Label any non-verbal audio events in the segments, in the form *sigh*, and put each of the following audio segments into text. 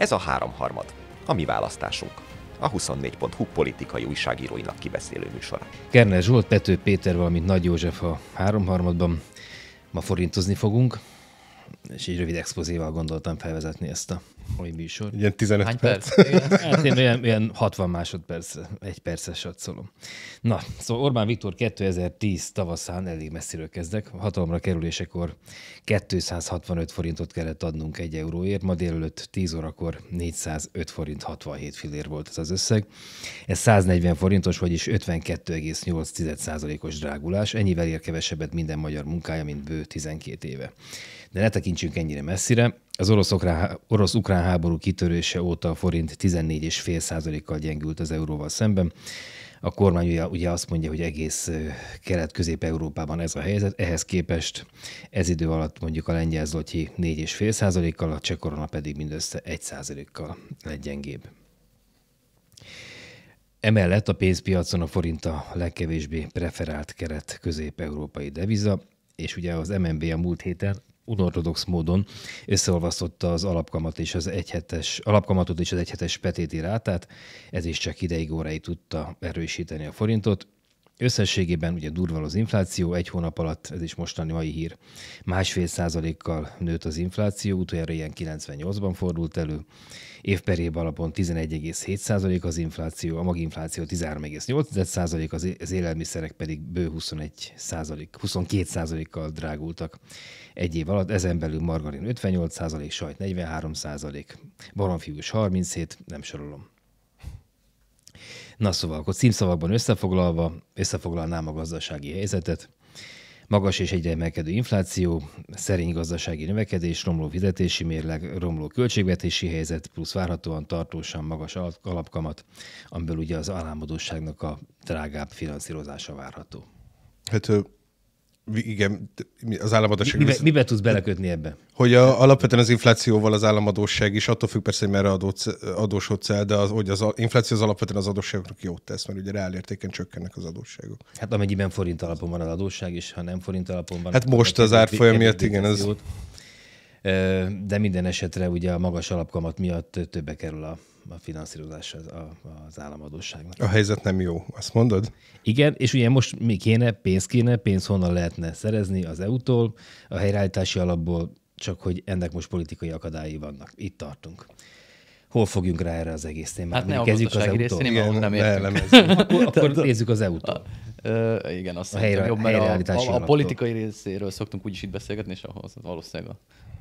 Ez a háromharmad, a mi választásunk a 24.hu politikai újságíróinak kibeszélő műsora. Kerner Zsolt, Pető Péter, valamint Nagy József a háromharmadban. Ma forintozni fogunk, és így rövid expozíval gondoltam felvezetni ezt a mai műsort. Ilyen 15 Hány perc? perc? Igen. *laughs* Hát én ilyen, ilyen 60 másodperc, egy perces satszolom. Na, szóval Orbán Viktor 2010 tavaszán elég messziről kezdek. Hatalomra kerülésekor 265 forintot kellett adnunk egy euróért, ma délelőtt 10 órakor 405 forint 67 fillér volt ez az összeg. Ez 140 forintos, vagyis 52,8%-os drágulás. Ennyivel ér kevesebbet minden magyar munkája, mint bő 12 éve. De ne tekintsünk ennyire messzire. Az orosz-ukrán háború kitörése óta a forint 14,5%-kal gyengült az euróval szemben. A kormány ugye, azt mondja, hogy egész kelet-közép-európában ez a helyzet, ehhez képest ez idő alatt mondjuk a lengyel zlotyi 4,5%-kal, a cseh korona pedig mindössze 1%-kal lett gyengébb. Emellett a pénzpiacon a forint a legkevésbé preferált keret közép-európai deviza, és ugye az MNB a múlt héten unortodox módon összeolvasztotta az alapkamat és az egyhetes, alapkamatot és az egyhetes petéti rátát, ez is csak ideig óráig tudta erősíteni a forintot, Összességében ugye durval az infláció, egy hónap alatt, ez is mostani mai hír, másfél százalékkal nőtt az infláció, utoljára ilyen 98-ban fordult elő, év per év alapon 11,7 százalék az infláció, a maginfláció 13,8 százalék, az élelmiszerek pedig bő 21 százalék, 22 százalékkal drágultak egy év alatt, ezen belül margarin 58 százalék, sajt 43 százalék, baromfiús 37, nem sorolom. Na szóval, akkor címszavakban összefoglalva, összefoglalnám a gazdasági helyzetet. Magas és egyre emelkedő infláció, szerény gazdasági növekedés, romló fizetési mérleg, romló költségvetési helyzet, plusz várhatóan tartósan magas alapkamat, amiből ugye az államodóságnak a drágább finanszírozása várható. Hát igen, az államadóság... Mibe, mibe tudsz belekötni ebbe? Hogy a, alapvetően az inflációval az államadóság is, attól függ persze, hogy merre adósz, adósodsz el, de az, hogy az infláció az alapvetően az adósságoknak jót tesz, mert ugye reálértéken csökkennek az adósságok. Hát amennyiben forint alapon van az adósság, és ha nem forint alapon van... Hát most az árfolyam miatt, igen, ez... De minden esetre ugye a magas alapkamat miatt többe kerül a a finanszírozás az, a, az államadóságnak. A helyzet nem jó, azt mondod? Igen, és ugye most mi kéne, pénz kéne, pénz honnan lehetne szerezni az EU-tól, a helyreállítási alapból, csak hogy ennek most politikai akadályi vannak. Itt tartunk hol fogjunk rá erre az egész témára? Hát ne kezdjük az EU-tól. Igen, nem értünk. *laughs* akkor, akkor nézzük az EU-tól. Uh, igen, azt a helyre, jobb, mert a, a, a politikai részéről szoktunk úgyis itt beszélgetni, és ahhoz valószínűleg a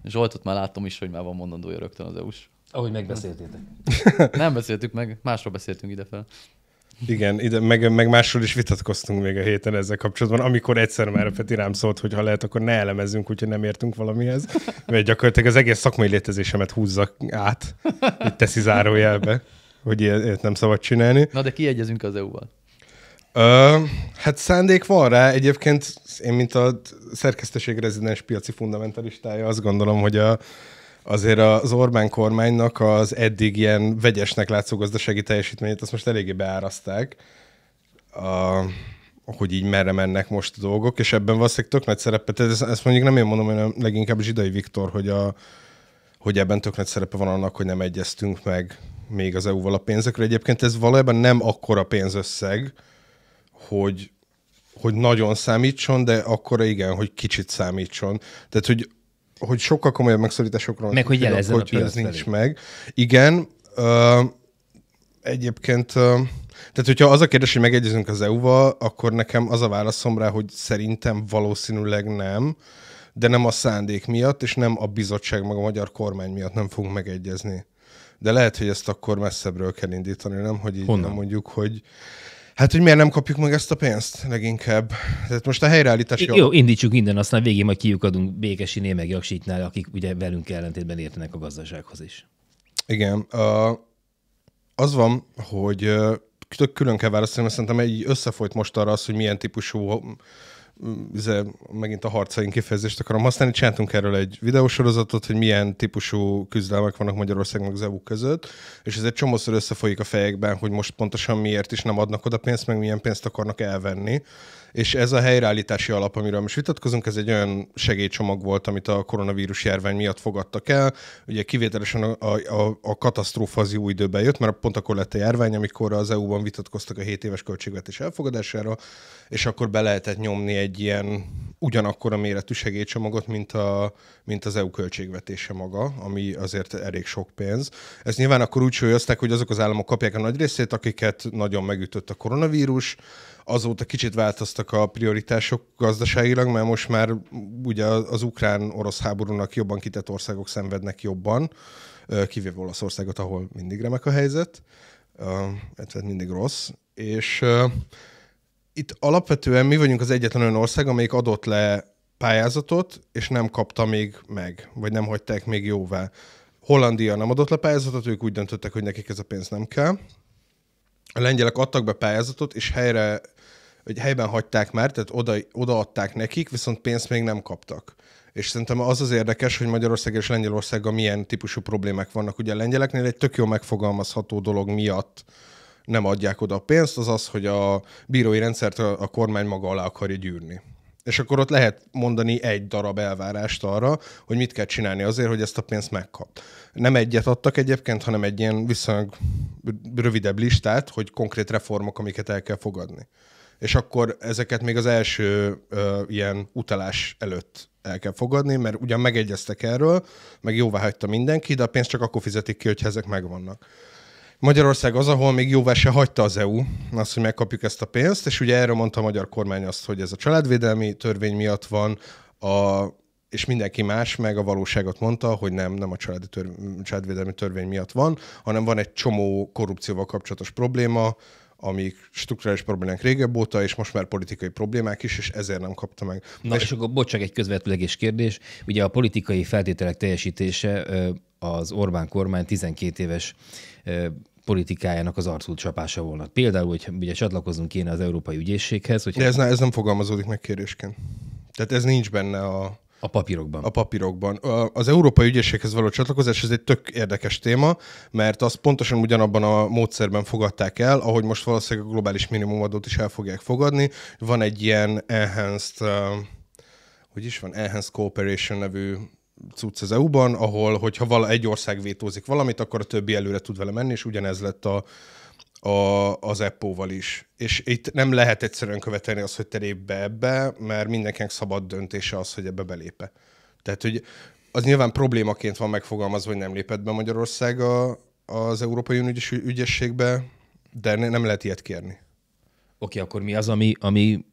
Zsoltot már látom is, hogy már van mondandója rögtön az EU-s ahogy megbeszéltétek. *laughs* Nem beszéltük meg, másról beszéltünk idefel. Igen, ide, meg, meg másról is vitatkoztunk még a héten ezzel kapcsolatban, amikor egyszer már a Peti rám szólt, hogy ha lehet, akkor ne elemezzünk, hogyha nem értünk valamihez, mert gyakorlatilag az egész szakmai létezésemet húzza át, itt teszi zárójelbe, hogy ilyet nem szabad csinálni. Na de kiegyezünk az EU-val. Ö, hát szándék van rá. Egyébként én, mint a szerkesztőség rezidens piaci fundamentalistája, azt gondolom, hogy a, azért az Orbán kormánynak az eddig ilyen vegyesnek látszó gazdasági teljesítményét, azt most eléggé beáraszták, a, hogy így merre mennek most a dolgok, és ebben valószínűleg tök nagy szerepet, ezt, ezt mondjuk nem én mondom, hanem leginkább Zsidai Viktor, hogy, a, hogy ebben tök nagy szerepe van annak, hogy nem egyeztünk meg még az EU-val a pénzekről. Egyébként ez valójában nem akkora pénzösszeg, hogy, hogy nagyon számítson, de akkora igen, hogy kicsit számítson. Tehát, hogy hogy sokkal komolyabb megszorításokról meg, hogy jelezzen hogy a ez nincs meg. Igen, ö, egyébként, ö, tehát hogyha az a kérdés, hogy megegyezünk az EU-val, akkor nekem az a válaszom rá, hogy szerintem valószínűleg nem, de nem a szándék miatt, és nem a bizottság, meg a magyar kormány miatt nem fogunk megegyezni. De lehet, hogy ezt akkor messzebbről kell indítani, nem? Hogy így Honnan? nem mondjuk, hogy Hát, hogy miért nem kapjuk meg ezt a pénzt leginkább? Tehát most a helyreállítás... Jó, jó indítsuk minden, aztán végén majd kiukadunk Békesi meg Jaksitnál, akik ugye velünk ellentétben értenek a gazdasághoz is. Igen. Az van, hogy tök külön kell választani, mert szerintem egy összefolyt most arra az, hogy milyen típusú üze, izé, megint a harcaink kifejezést akarom használni, csináltunk erről egy videósorozatot, hogy milyen típusú küzdelmek vannak Magyarország meg az EU között, és ez egy csomószor összefolyik a fejekben, hogy most pontosan miért is nem adnak oda pénzt, meg milyen pénzt akarnak elvenni és ez a helyreállítási alap, amiről most vitatkozunk, ez egy olyan segélycsomag volt, amit a koronavírus járvány miatt fogadtak el. Ugye kivételesen a, a, a katasztrófa az jó időben jött, mert pont akkor lett a járvány, amikor az EU-ban vitatkoztak a 7 éves költségvetés elfogadására, és akkor be lehetett nyomni egy ilyen ugyanakkor a méretű segélycsomagot, mint, a, mint az EU költségvetése maga, ami azért elég sok pénz. Ez nyilván akkor úgy súlyozták, hogy azok az államok kapják a nagy részét, akiket nagyon megütött a koronavírus, azóta kicsit változtak a prioritások gazdaságilag, mert most már ugye az ukrán-orosz háborúnak jobban kitett országok szenvednek jobban, kivéve Olaszországot, ahol mindig remek a helyzet, tehát mindig rossz, és itt alapvetően mi vagyunk az egyetlen olyan ország, amelyik adott le pályázatot, és nem kapta még meg, vagy nem hagyták még jóvá. Hollandia nem adott le pályázatot, ők úgy döntöttek, hogy nekik ez a pénz nem kell. A lengyelek adtak be pályázatot, és helyre hogy helyben hagyták már, tehát oda, odaadták nekik, viszont pénzt még nem kaptak. És szerintem az az érdekes, hogy Magyarország és Lengyelországgal milyen típusú problémák vannak. Ugye a lengyeleknél egy tök jó megfogalmazható dolog miatt nem adják oda a pénzt, az az, hogy a bírói rendszert a, kormány maga alá akarja gyűrni. És akkor ott lehet mondani egy darab elvárást arra, hogy mit kell csinálni azért, hogy ezt a pénzt megkap. Nem egyet adtak egyébként, hanem egy ilyen viszonylag rövidebb listát, hogy konkrét reformok, amiket el kell fogadni és akkor ezeket még az első ö, ilyen utalás előtt el kell fogadni, mert ugyan megegyeztek erről, meg jóvá hagyta mindenki, de a pénzt csak akkor fizetik ki, hogyha ezek megvannak. Magyarország az, ahol még jóvá se hagyta az EU azt, hogy megkapjuk ezt a pénzt, és ugye erről mondta a magyar kormány azt, hogy ez a családvédelmi törvény miatt van, a, és mindenki más meg a valóságot mondta, hogy nem, nem a családi törvény, családvédelmi törvény miatt van, hanem van egy csomó korrupcióval kapcsolatos probléma, amik strukturális problémák régebb óta, és most már politikai problémák is, és ezért nem kapta meg. Na és, és akkor bocsánat, egy közvetőleges kérdés. Ugye a politikai feltételek teljesítése az Orbán kormány 12 éves politikájának az arcú csapása volna. Például, hogy ugye csatlakozunk kéne az Európai Ügyészséghez. Hogyha... De ez, ne, ez nem fogalmazódik meg kérdésként. Tehát ez nincs benne a a papírokban. A papírokban. Az Európai Ügyészséghez való csatlakozás, ez egy tök érdekes téma, mert azt pontosan ugyanabban a módszerben fogadták el, ahogy most valószínűleg a globális minimumadót is el fogják fogadni. Van egy ilyen enhanced, hogy is van, enhanced cooperation nevű cucc az EU-ban, ahol hogyha vala, egy ország vétózik valamit, akkor a többi előre tud vele menni, és ugyanez lett a, a, az Eppóval is. És itt nem lehet egyszerűen követelni azt, hogy te lép be ebbe, mert mindenkinek szabad döntése az, hogy ebbe belépe. Tehát, hogy az nyilván problémaként van megfogalmazva, hogy nem lépett be Magyarország a, az Európai Unió ügyes, ügyességbe, de nem lehet ilyet kérni. Oké, okay, akkor mi az, ami, ami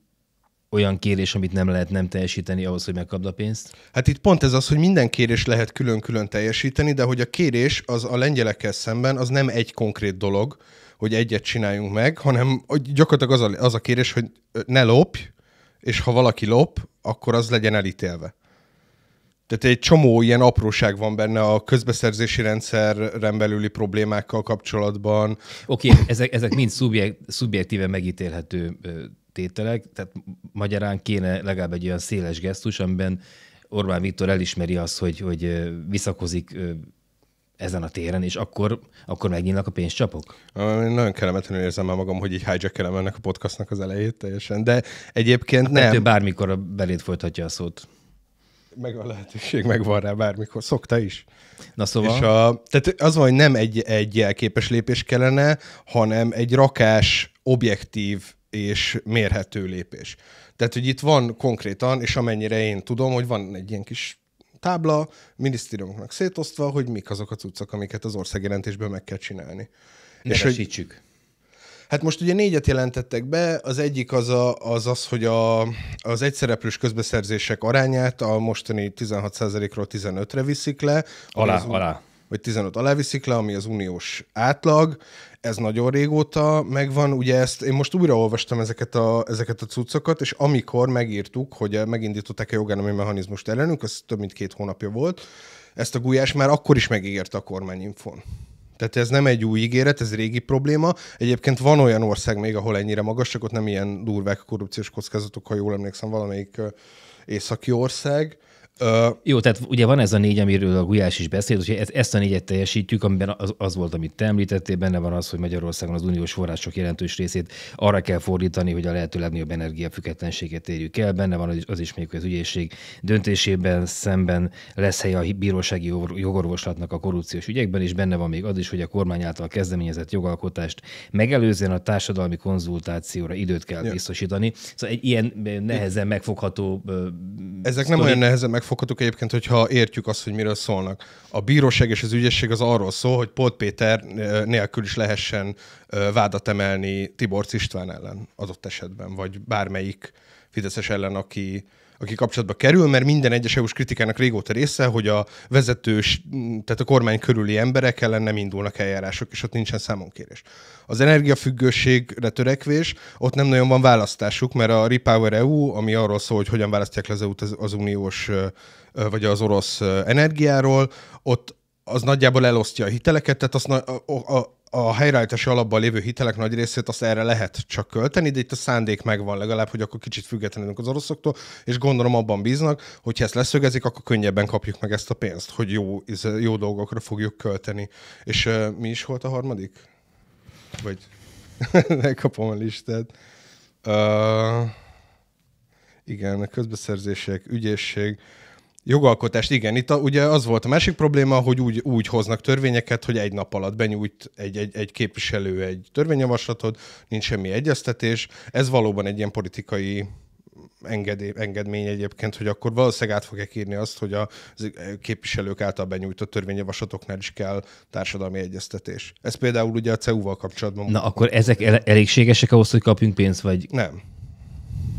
olyan kérés, amit nem lehet nem teljesíteni ahhoz, hogy megkapd a pénzt? Hát itt pont ez az, hogy minden kérés lehet külön-külön teljesíteni, de hogy a kérés az a lengyelekkel szemben az nem egy konkrét dolog, hogy egyet csináljunk meg, hanem gyakorlatilag az a, az a kérés, hogy ne lopj, és ha valaki lop, akkor az legyen elítélve. Tehát egy csomó ilyen apróság van benne a közbeszerzési rendszeren belüli problémákkal kapcsolatban. Oké, okay, ezek, ezek mind szubjekt, szubjektíve megítélhető tételek, tehát magyarán kéne legalább egy olyan széles gesztus, amiben Orbán Viktor elismeri azt, hogy, hogy visszakozik ezen a téren, és akkor, akkor megnyílnak a pénzcsapok? Nagyon kellemetlenül érzem már magam, hogy így hijack ennek a podcastnak az elejét teljesen, de egyébként a hát nem. Pető bármikor a belét folytatja a szót. Meg a lehetőség van rá bármikor, szokta is. Na szóval? És a, tehát az van, hogy nem egy, egy jelképes lépés kellene, hanem egy rakás, objektív és mérhető lépés. Tehát, hogy itt van konkrétan, és amennyire én tudom, hogy van egy ilyen kis tábla, minisztériumoknak szétosztva, hogy mik azok a cuccok, amiket az országjelentésben meg kell csinálni. Nevesítsük. És hogy, Hát most ugye négyet jelentettek be, az egyik az a, az, az hogy a, az egyszereplős közbeszerzések arányát a mostani 16%-ról 15-re viszik le. Alá, az, alá. Vagy 15 alá viszik le, ami az uniós átlag ez nagyon régóta megvan, ugye ezt én most újra olvastam ezeket a, ezeket a cuccokat, és amikor megírtuk, hogy megindították a jogállami mechanizmust ellenünk, az több mint két hónapja volt, ezt a gulyás már akkor is megígérte a kormányinfon. Tehát ez nem egy új ígéret, ez régi probléma. Egyébként van olyan ország még, ahol ennyire magas, csak ott nem ilyen durvák korrupciós kockázatok, ha jól emlékszem, valamelyik északi ország. Ö... Jó, tehát ugye van ez a négy, amiről a Gulyás is beszélt, hogy ezt a négyet teljesítjük, amiben az, az volt, amit te említettél, benne van az, hogy Magyarországon az uniós források jelentős részét arra kell fordítani, hogy a lehető legnagyobb energiafüggetlenséget érjük el, benne van az is hogy az ügyészség döntésében szemben lesz hely a bírósági jogorvoslatnak a korrupciós ügyekben, és benne van még az is, hogy a kormány által kezdeményezett jogalkotást megelőzően a társadalmi konzultációra időt kell biztosítani. Szóval egy ilyen nehezen megfogható. Ezek sztori... nem olyan nehezen meg foghatók egyébként, hogyha értjük azt, hogy miről szólnak. A bíróság és az ügyesség az arról szól, hogy Polt Péter nélkül is lehessen vádat emelni Tibor István ellen adott esetben, vagy bármelyik Fideszes ellen, aki aki kapcsolatba kerül, mert minden egyes EU-s kritikának régóta része, hogy a vezetős, tehát a kormány körüli emberek ellen nem indulnak eljárások, és ott nincsen számonkérés. Az energiafüggőségre törekvés, ott nem nagyon van választásuk, mert a Repower EU, ami arról szól, hogy hogyan választják le az EU-t az uniós vagy az orosz energiáról, ott az nagyjából elosztja a hiteleket, tehát azt, a, a, a, a helyreállítási alapban lévő hitelek nagy részét azt erre lehet csak költeni, de itt a szándék megvan legalább, hogy akkor kicsit függetlenülünk az oroszoktól, és gondolom abban bíznak, hogy ha ezt leszögezik, akkor könnyebben kapjuk meg ezt a pénzt, hogy jó, jó dolgokra fogjuk költeni. És uh, mi is volt a harmadik? Vagy *laughs* kapom a listát. Uh, igen, közbeszerzések, ügyészség, Jogalkotást, igen. Itt a, ugye az volt a másik probléma, hogy úgy, úgy hoznak törvényeket, hogy egy nap alatt benyújt egy, egy, egy képviselő egy törvényjavaslatot, nincs semmi egyeztetés. Ez valóban egy ilyen politikai engedé, engedmény egyébként, hogy akkor valószínűleg át fogják írni azt, hogy a képviselők által benyújtott törvényjavaslatoknál is kell társadalmi egyeztetés. Ez például ugye a CEU-val kapcsolatban. Na akkor ezek el- elégségesek ahhoz, hogy kapjunk pénzt, vagy? Nem.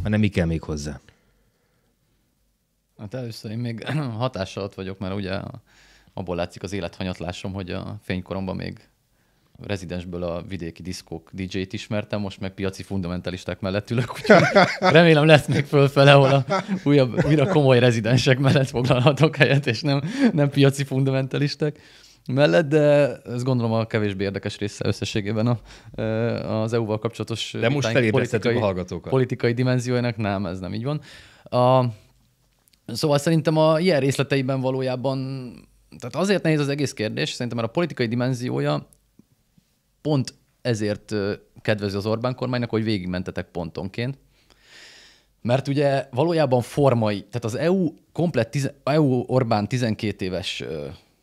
Hanem mi kell még hozzá? Hát először én még *clears throat* hatás alatt vagyok, mert ugye abból látszik az élethanyatlásom, hogy a fénykoromban még rezidensből a vidéki diszkók DJ-t ismertem, most meg piaci fundamentalisták mellett ülök, úgyhogy *laughs* remélem lesz még fölfele, ahol a újabb, újra komoly rezidensek mellett foglalhatok helyet, és nem, nem piaci fundamentalisták mellett, de ezt gondolom a kevésbé érdekes része összességében a, az EU-val kapcsolatos de most politikai, a hallgatókat. politikai dimenziójának, nem, ez nem így van. A, Szóval szerintem a ilyen részleteiben valójában, tehát azért nehéz az egész kérdés, szerintem mert a politikai dimenziója pont ezért kedvező az Orbán kormánynak, hogy végigmentetek pontonként. Mert ugye valójában formai, tehát az EU komplet, EU Orbán 12 éves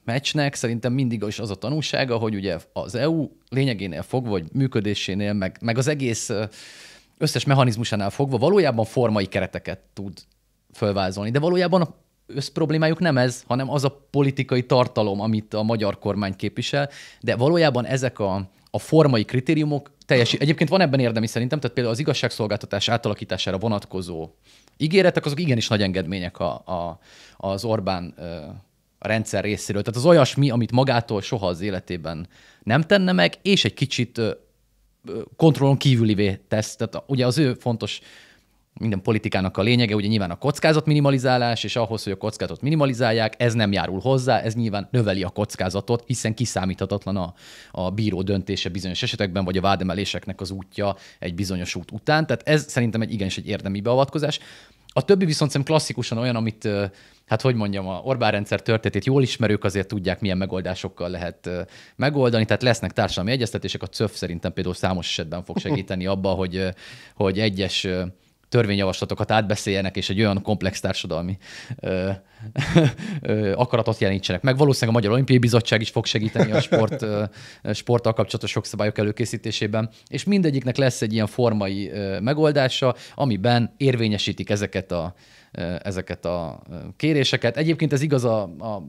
meccsnek szerintem mindig is az a tanulsága, hogy ugye az EU lényegénél fogva, vagy működésénél, meg, meg az egész összes mechanizmusánál fogva valójában formai kereteket tud fölvázolni. De valójában a összproblémájuk nem ez, hanem az a politikai tartalom, amit a magyar kormány képvisel, de valójában ezek a, a formai kritériumok teljesen. Egyébként van ebben érdemi szerintem, tehát például az igazságszolgáltatás átalakítására vonatkozó ígéretek, azok igenis nagy engedmények a, a, az Orbán ö, a rendszer részéről. Tehát az olyasmi, amit magától soha az életében nem tenne meg, és egy kicsit kontrollon kívülivé tesz. Tehát ugye az ő fontos minden politikának a lényege, ugye nyilván a kockázat minimalizálás, és ahhoz, hogy a kockázatot minimalizálják, ez nem járul hozzá, ez nyilván növeli a kockázatot, hiszen kiszámíthatatlan a, a bíró döntése bizonyos esetekben, vagy a vádemeléseknek az útja egy bizonyos út után. Tehát ez szerintem egy igenis egy érdemi beavatkozás. A többi viszont szerintem klasszikusan olyan, amit, hát hogy mondjam, a Orbán rendszer történetét jól ismerők azért tudják, milyen megoldásokkal lehet megoldani. Tehát lesznek társadalmi egyeztetések, a CÖF szerintem például számos esetben fog segíteni abba, hogy, hogy egyes törvényjavaslatokat átbeszéljenek, és egy olyan komplex társadalmi ö, ö, akaratot jelentsenek meg. Valószínűleg a Magyar Olimpiai Bizottság is fog segíteni a sport, ö, sporttal kapcsolatos jogszabályok előkészítésében, és mindegyiknek lesz egy ilyen formai ö, megoldása, amiben érvényesítik ezeket a, ezeket a kéréseket. Egyébként ez igaz a, a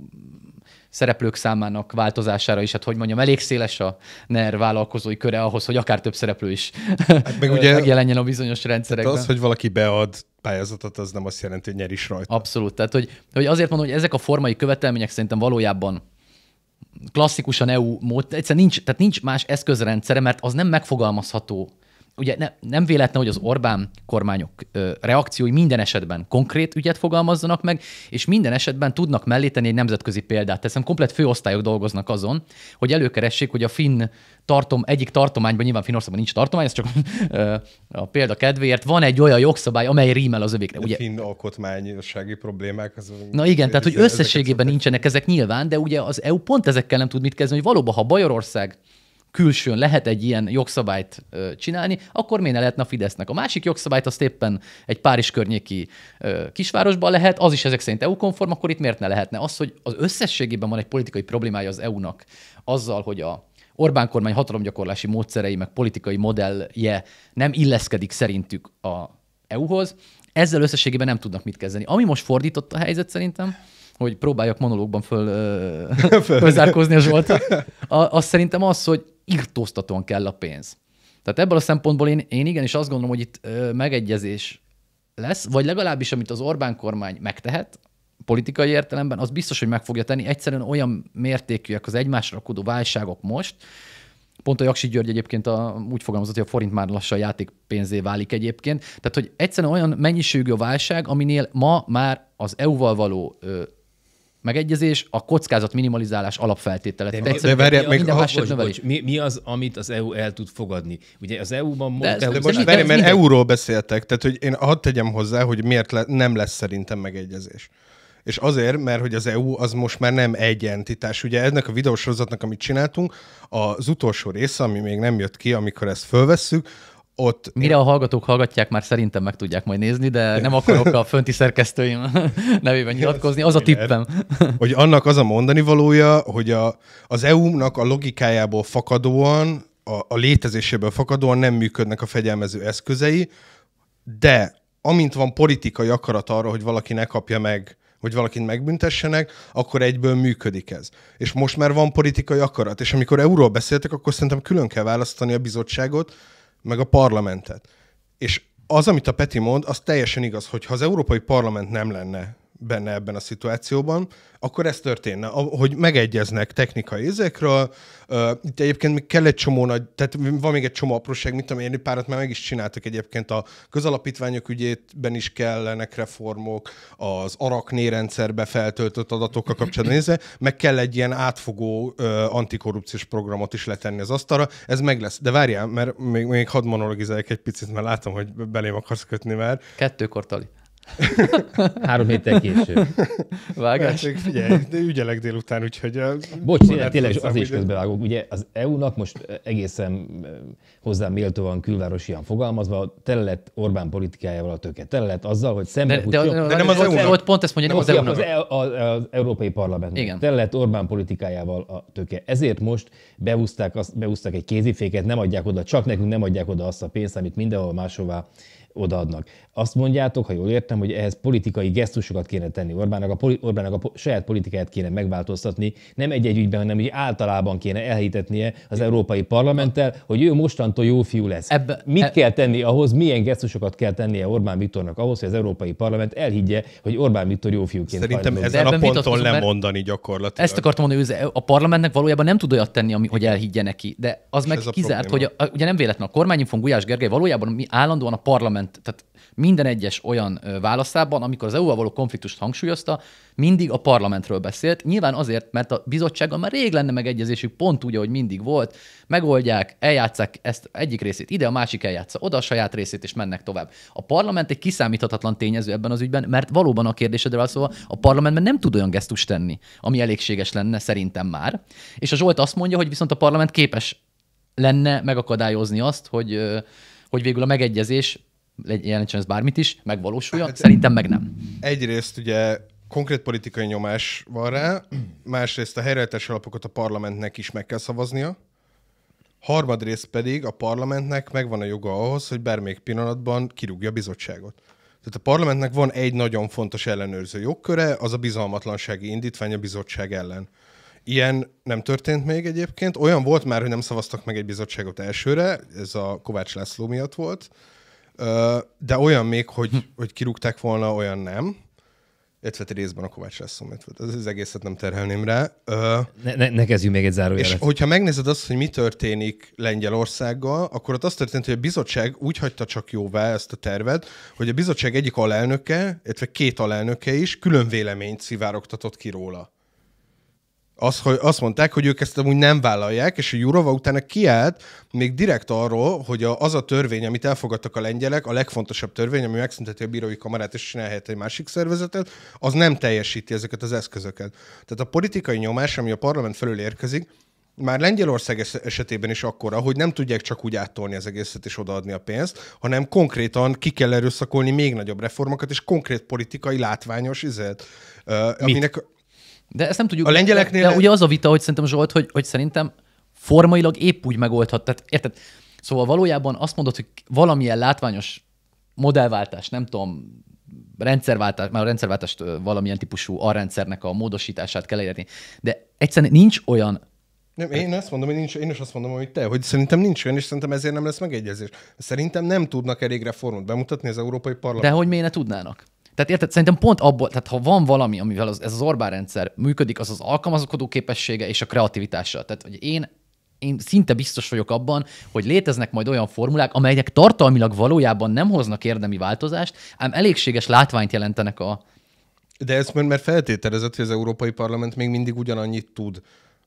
szereplők számának változására is, hát hogy mondjam, elég széles a NER vállalkozói köre ahhoz, hogy akár több szereplő is hát meg ugye *laughs* megjelenjen a bizonyos rendszerekben. az, hogy valaki bead pályázatot, az nem azt jelenti, hogy nyer is rajta. Abszolút. Tehát, hogy, hogy azért mondom, hogy ezek a formai követelmények szerintem valójában klasszikusan EU mód, egyszerűen nincs, tehát nincs más eszközrendszere, mert az nem megfogalmazható ugye ne, nem véletlen, hogy az Orbán kormányok ö, reakciói minden esetben konkrét ügyet fogalmazzanak meg, és minden esetben tudnak melléteni egy nemzetközi példát. Teszem, komplet főosztályok dolgoznak azon, hogy előkeressék, hogy a finn tartom, egyik tartományban, nyilván Finnországban nincs tartomány, ez csak ö, a példa kedvéért, van egy olyan jogszabály, amely rímel az övékre. Ugye? A finn alkotmányossági problémák. Az Na igen, tehát hogy összességében ezeket nincsenek ezek nyilván, de ugye az EU pont ezekkel nem tud mit kezdeni, hogy valóban, ha Bajorország külsőn lehet egy ilyen jogszabályt csinálni, akkor miért ne lehetne a Fidesznek? A másik jogszabályt azt éppen egy Párizs környéki kisvárosban lehet, az is ezek szerint EU-konform, akkor itt miért ne lehetne? Az, hogy az összességében van egy politikai problémája az EU-nak azzal, hogy a Orbán kormány hatalomgyakorlási módszerei, meg politikai modellje nem illeszkedik szerintük a EU-hoz, ezzel összességében nem tudnak mit kezdeni. Ami most fordított a helyzet szerintem, hogy próbáljak monológban föl, *laughs* fölzárkózni a Zsolt. *laughs* A, az szerintem az, hogy irtóztatóan kell a pénz. Tehát ebből a szempontból én, én igenis azt gondolom, hogy itt megegyezés lesz, vagy legalábbis amit az Orbán kormány megtehet, politikai értelemben, az biztos, hogy meg fogja tenni. Egyszerűen olyan mértékűek az egymásra kudó válságok most, Pont a Jaksi György egyébként a, úgy fogalmazott, hogy a forint már lassan játékpénzé válik egyébként. Tehát, hogy egyszerűen olyan mennyiségű a válság, aminél ma már az EU-val való megegyezés a kockázat minimalizálás alapfeltétele. De, de várjál, még minden más bocs, mi, mi, az, amit az EU el tud fogadni? Ugye az EU-ban... De, ez, de, de most várjál, mert EU-ról e beszéltek, tehát hogy én hadd tegyem hozzá, hogy miért le, nem lesz szerintem megegyezés. És azért, mert hogy az EU az most már nem egy entitás. Ugye ennek a videósorozatnak, amit csináltunk, az utolsó része, ami még nem jött ki, amikor ezt fölvesszük, ott... Mire a hallgatók hallgatják, már szerintem meg tudják majd nézni, de nem akarok a fönti szerkesztőim *laughs* nevében nyilatkozni, az a tippem. *laughs* hogy annak az a mondani valója, hogy a, az EU-nak a logikájából fakadóan, a, a létezéséből fakadóan nem működnek a fegyelmező eszközei, de amint van politikai akarat arra, hogy valaki ne kapja meg hogy valakit megbüntessenek, akkor egyből működik ez. És most már van politikai akarat, és amikor euról beszéltek, akkor szerintem külön kell választani a bizottságot, meg a parlamentet. És az, amit a Peti mond, az teljesen igaz, hogy ha az Európai Parlament nem lenne benne ebben a szituációban, akkor ez történne, hogy megegyeznek technikai ezekről. Itt egyébként még kell egy csomó nagy, tehát van még egy csomó apróság, mint amilyen párat már meg is csináltak egyébként a közalapítványok ügyében is kellenek reformok, az arakné rendszerbe feltöltött adatokkal kapcsolatban nézve, meg kell egy ilyen átfogó antikorrupciós programot is letenni az asztalra, ez meg lesz. De várjál, mert még, még hadd monologizáljak egy picit, mert látom, hogy belém akarsz kötni már. Kettőkortali. *laughs* Három héttel később. Vágás. Hát, figyelj, de ügyelek délután, úgyhogy... A... Bocs, tényleg, tényleg az az is közbevágok. Ugye az EU-nak most egészen hozzá méltóan külvárosian fogalmazva, tele lett Orbán politikájával a töke. Tele lett azzal, hogy szembe... De, de, de, de, de nem az, az EU-nak. Ott pont ezt mondja, nem, az, e az EU-nak. Az, az, az Európai Parlament. Igen. Tele lett Orbán politikájával a töke. Ezért most beúzták, azt, beúzták egy kéziféket, nem adják oda, csak nekünk nem adják oda azt a pénzt, amit mindenhol máshová odaadnak. Azt mondjátok, ha jól értem, hogy ehhez politikai gesztusokat kéne tenni Orbánnak, a, poli, Orbánnak a po, saját politikáját kéne megváltoztatni, nem egy-egy ügyben, hanem úgy általában kéne elhitetnie az Európai Parlamenttel, hogy ő mostantól jó fiú lesz. Ebbe, Mit e... kell tenni ahhoz, milyen gesztusokat kell tennie Orbán Viktornak ahhoz, hogy az Európai Parlament elhigye, hogy Orbán Viktor jó fiúként Szerintem ezen a ponton lemondani gyakorlatilag. Ezt akartam mondani, hogy a parlamentnek valójában nem tud olyat tenni, ami, hogy elhiggye neki, de az És meg kizárt, hogy a, ugye nem véletlen a kormányinfon Gulyás Gergely valójában mi állandóan a parlament jelent, tehát minden egyes olyan válaszában, amikor az EU-val való konfliktust hangsúlyozta, mindig a parlamentről beszélt. Nyilván azért, mert a bizottsággal már rég lenne megegyezésük, pont úgy, ahogy mindig volt. Megoldják, eljátszák ezt egyik részét ide, a másik eljátsza oda a saját részét, és mennek tovább. A parlament egy kiszámíthatatlan tényező ebben az ügyben, mert valóban a kérdésedre válaszolva a parlamentben nem tud olyan gesztust tenni, ami elégséges lenne szerintem már. És a Zsolt azt mondja, hogy viszont a parlament képes lenne megakadályozni azt, hogy, hogy végül a megegyezés jelentsen ez bármit is, megvalósulja, hát, szerintem meg nem. Egyrészt ugye konkrét politikai nyomás van rá, másrészt a helyreállítási alapokat a parlamentnek is meg kell szavaznia, harmadrészt pedig a parlamentnek megvan a joga ahhoz, hogy bármelyik pillanatban kirúgja a bizottságot. Tehát a parlamentnek van egy nagyon fontos ellenőrző jogköre, az a bizalmatlansági indítvány a bizottság ellen. Ilyen nem történt még egyébként. Olyan volt már, hogy nem szavaztak meg egy bizottságot elsőre, ez a Kovács László miatt volt, de olyan még, hogy, hm. hogy kirúgták volna, olyan nem. Illetve részben a Kovács lesz volt. Ez az egészet nem terhelném rá. Ö, ne, ne, ne kezdjünk még egy zárójelet. És hogyha megnézed azt, hogy mi történik Lengyelországgal, akkor ott az történt, hogy a bizottság úgy hagyta csak jóvá ezt a tervet, hogy a bizottság egyik alelnöke, illetve két alelnöke is külön véleményt szivárogtatott ki róla az, hogy azt mondták, hogy ők ezt amúgy nem vállalják, és a Jurova utána kiállt még direkt arról, hogy a, az a törvény, amit elfogadtak a lengyelek, a legfontosabb törvény, ami megszünteti a bírói kamarát és csinálhat egy másik szervezetet, az nem teljesíti ezeket az eszközöket. Tehát a politikai nyomás, ami a parlament felől érkezik, már Lengyelország esetében is akkora, hogy nem tudják csak úgy áttolni az egészet és odaadni a pénzt, hanem konkrétan ki kell erőszakolni még nagyobb reformokat, és konkrét politikai látványos izet. Uh, aminek de ezt nem tudjuk. A lengyeleknél... De, de ugye az a vita, hogy szerintem Zsolt, hogy, hogy szerintem formailag épp úgy megoldhat. Tehát, érted? Szóval valójában azt mondod, hogy valamilyen látványos modellváltás, nem tudom, rendszerváltás, már a rendszerváltást valamilyen típusú arrendszernek a módosítását kell érni. De egyszerűen nincs olyan nem, én azt mondom, hogy nincs, én is azt mondom, hogy te, hogy szerintem nincs olyan, és szerintem ezért nem lesz megegyezés. Szerintem nem tudnak elég reformot bemutatni az Európai Parlament. De hogy miért ne tudnának? Tehát érted, szerintem pont abból, tehát ha van valami, amivel az, ez az Orbán rendszer működik, az az alkalmazkodó képessége és a kreativitása. Tehát, hogy én én szinte biztos vagyok abban, hogy léteznek majd olyan formulák, amelyek tartalmilag valójában nem hoznak érdemi változást, ám elégséges látványt jelentenek a, de ez mert feltételezett, hogy az Európai Parlament még mindig ugyanannyit tud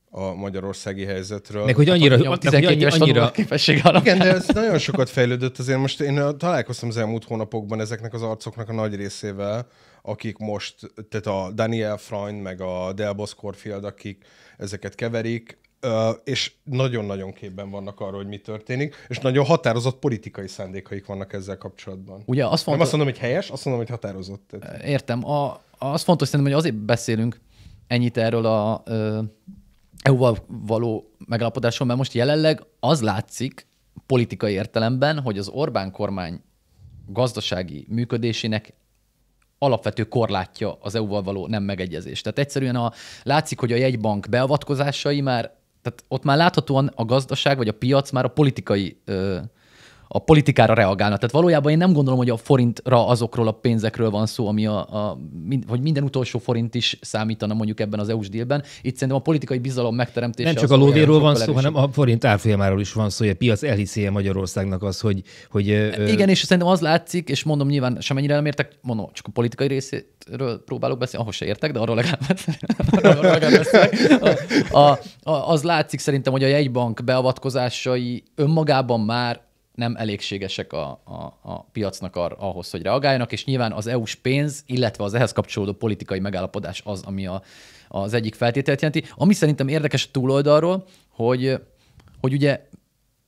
a magyarországi helyzetről. Meg hogy hát, annyira, hát, hogy 12 éves annyira... képesség alapján. Igen, de ez nagyon sokat fejlődött azért. Most én találkoztam az elmúlt hónapokban ezeknek az arcoknak a nagy részével, akik most, tehát a Daniel Freund, meg a Delbos Corfield, akik ezeket keverik, és nagyon-nagyon képben vannak arról, hogy mi történik, és nagyon határozott politikai szándékaik vannak ezzel kapcsolatban. Ugye, az fontos... Nem azt mondom, hogy helyes, azt mondom, hogy határozott. Értem. A, az fontos szerintem, hogy azért beszélünk ennyit erről a EU-val való megalapodáson, mert most jelenleg az látszik politikai értelemben, hogy az Orbán kormány gazdasági működésének alapvető korlátja az EU-val való nem megegyezés. Tehát egyszerűen a, látszik, hogy a jegybank beavatkozásai már, tehát ott már láthatóan a gazdaság vagy a piac már a politikai ö, a politikára reagálna. Tehát valójában én nem gondolom, hogy a forintra azokról a pénzekről van szó, ami a, a hogy minden utolsó forint is számítana mondjuk ebben az EU-s délben. Itt szerintem a politikai bizalom megteremtése. Nem csak a lóvéról van szó, hanem a forint árfolyamáról is van szó, hogy a piac elhiszi -e Magyarországnak az, hogy. hogy Igen, és szerintem az látszik, és mondom nyilván semennyire nem értek, mondom, csak a politikai részéről próbálok beszélni, ahhoz se értek, de arról legalább, *laughs* arról legalább a, a, a, az látszik szerintem, hogy a jegybank beavatkozásai önmagában már nem elégségesek a, a, a piacnak ar, ahhoz, hogy reagáljanak, és nyilván az EU-s pénz, illetve az ehhez kapcsolódó politikai megállapodás az, ami a, az egyik feltételt jelenti. Ami szerintem érdekes a túloldalról, hogy, hogy ugye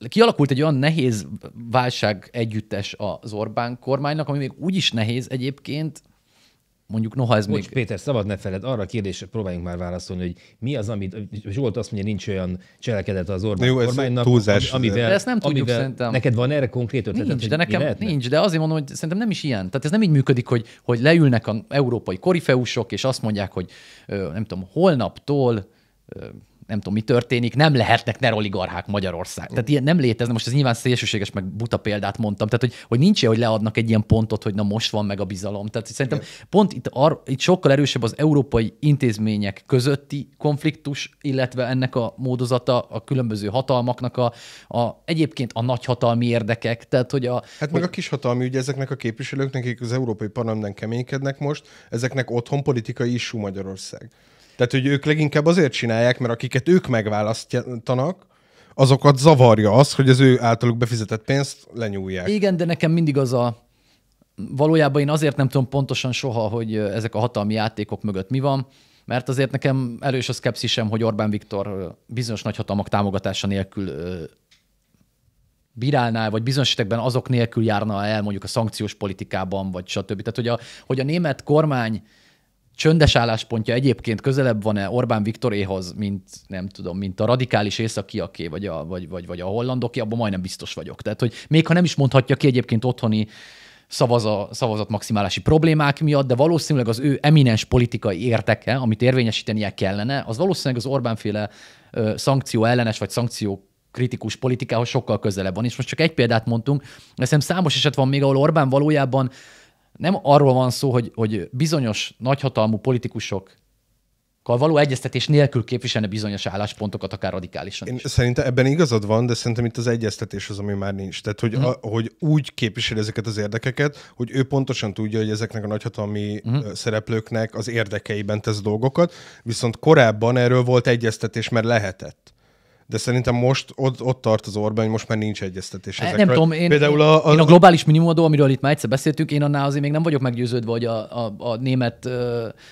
kialakult egy olyan nehéz válság együttes az Orbán kormánynak, ami még úgy is nehéz egyébként, Mondjuk noha ez Bocs, még... Péter, szabad ne feled, arra a kérdésre próbáljunk már válaszolni, hogy mi az, amit Zsolt azt mondja, nincs olyan cselekedet az Orbán Jó, kormánynak, túlzás, amivel, de ezt nem tudjuk, amivel szerintem. neked van erre konkrét ötletet, nincs, de nekem nincs, de azért mondom, hogy szerintem nem is ilyen. Tehát ez nem így működik, hogy, hogy leülnek az európai korifeusok, és azt mondják, hogy nem tudom, holnaptól nem tudom, mi történik, nem lehetnek neroligarchák Magyarország. Tehát ilyen nem létezne, most ez nyilván szélsőséges, meg buta példát mondtam, tehát hogy, hogy nincs hogy leadnak egy ilyen pontot, hogy na most van meg a bizalom. Tehát szerintem Igen. pont itt, ar, itt sokkal erősebb az európai intézmények közötti konfliktus, illetve ennek a módozata a különböző hatalmaknak a, a egyébként a nagyhatalmi érdekek. Tehát, hogy a, hát hogy... meg a kishatalmi ugye ezeknek a képviselőknek, akik az Európai Parlamentben keménykednek most, ezeknek otthon politikai isú Magyarország. Tehát, hogy ők leginkább azért csinálják, mert akiket ők megválasztanak, azokat zavarja az, hogy az ő általuk befizetett pénzt lenyúlják. Igen, de nekem mindig az a valójában én azért nem tudom pontosan soha, hogy ezek a hatalmi játékok mögött mi van, mert azért nekem erős a szkepszisem, hogy Orbán Viktor bizonyos nagyhatalmak támogatása nélkül bírálná, vagy bizonyos esetekben azok nélkül járna el mondjuk a szankciós politikában, vagy stb. Tehát, hogy a, hogy a német kormány csöndes álláspontja egyébként közelebb van-e Orbán Viktoréhoz, mint nem tudom, mint a radikális északiaké, vagy a, vagy, vagy, vagy a hollandoké, abban majdnem biztos vagyok. Tehát, hogy még ha nem is mondhatja ki egyébként otthoni szavaza, szavazat maximálási problémák miatt, de valószínűleg az ő eminens politikai érteke, amit érvényesítenie kellene, az valószínűleg az Orbánféle ö, szankció ellenes, vagy szankció kritikus politikához sokkal közelebb van. És most csak egy példát mondtunk, de számos eset van még, ahol Orbán valójában nem arról van szó, hogy, hogy bizonyos nagyhatalmú politikusok való egyeztetés nélkül képviselne bizonyos álláspontokat, akár radikálisan Én is. Szerintem ebben igazad van, de szerintem itt az egyeztetés az, ami már nincs. Tehát, hogy, uh-huh. a, mhm. hogy úgy képviseli ezeket az érdekeket, hogy ő pontosan tudja, hogy ezeknek a nagyhatalmi uh-huh. szereplőknek az érdekeiben tesz dolgokat, viszont korábban erről volt egyeztetés, mert lehetett de szerintem most ott, ott tart az Orbán, hogy most már nincs egyeztetés ezekről. Nem tudom, én, Például a, a... én a globális minimumadó, amiről itt már egyszer beszéltünk, én annál azért még nem vagyok meggyőződve, hogy a, a, a, német,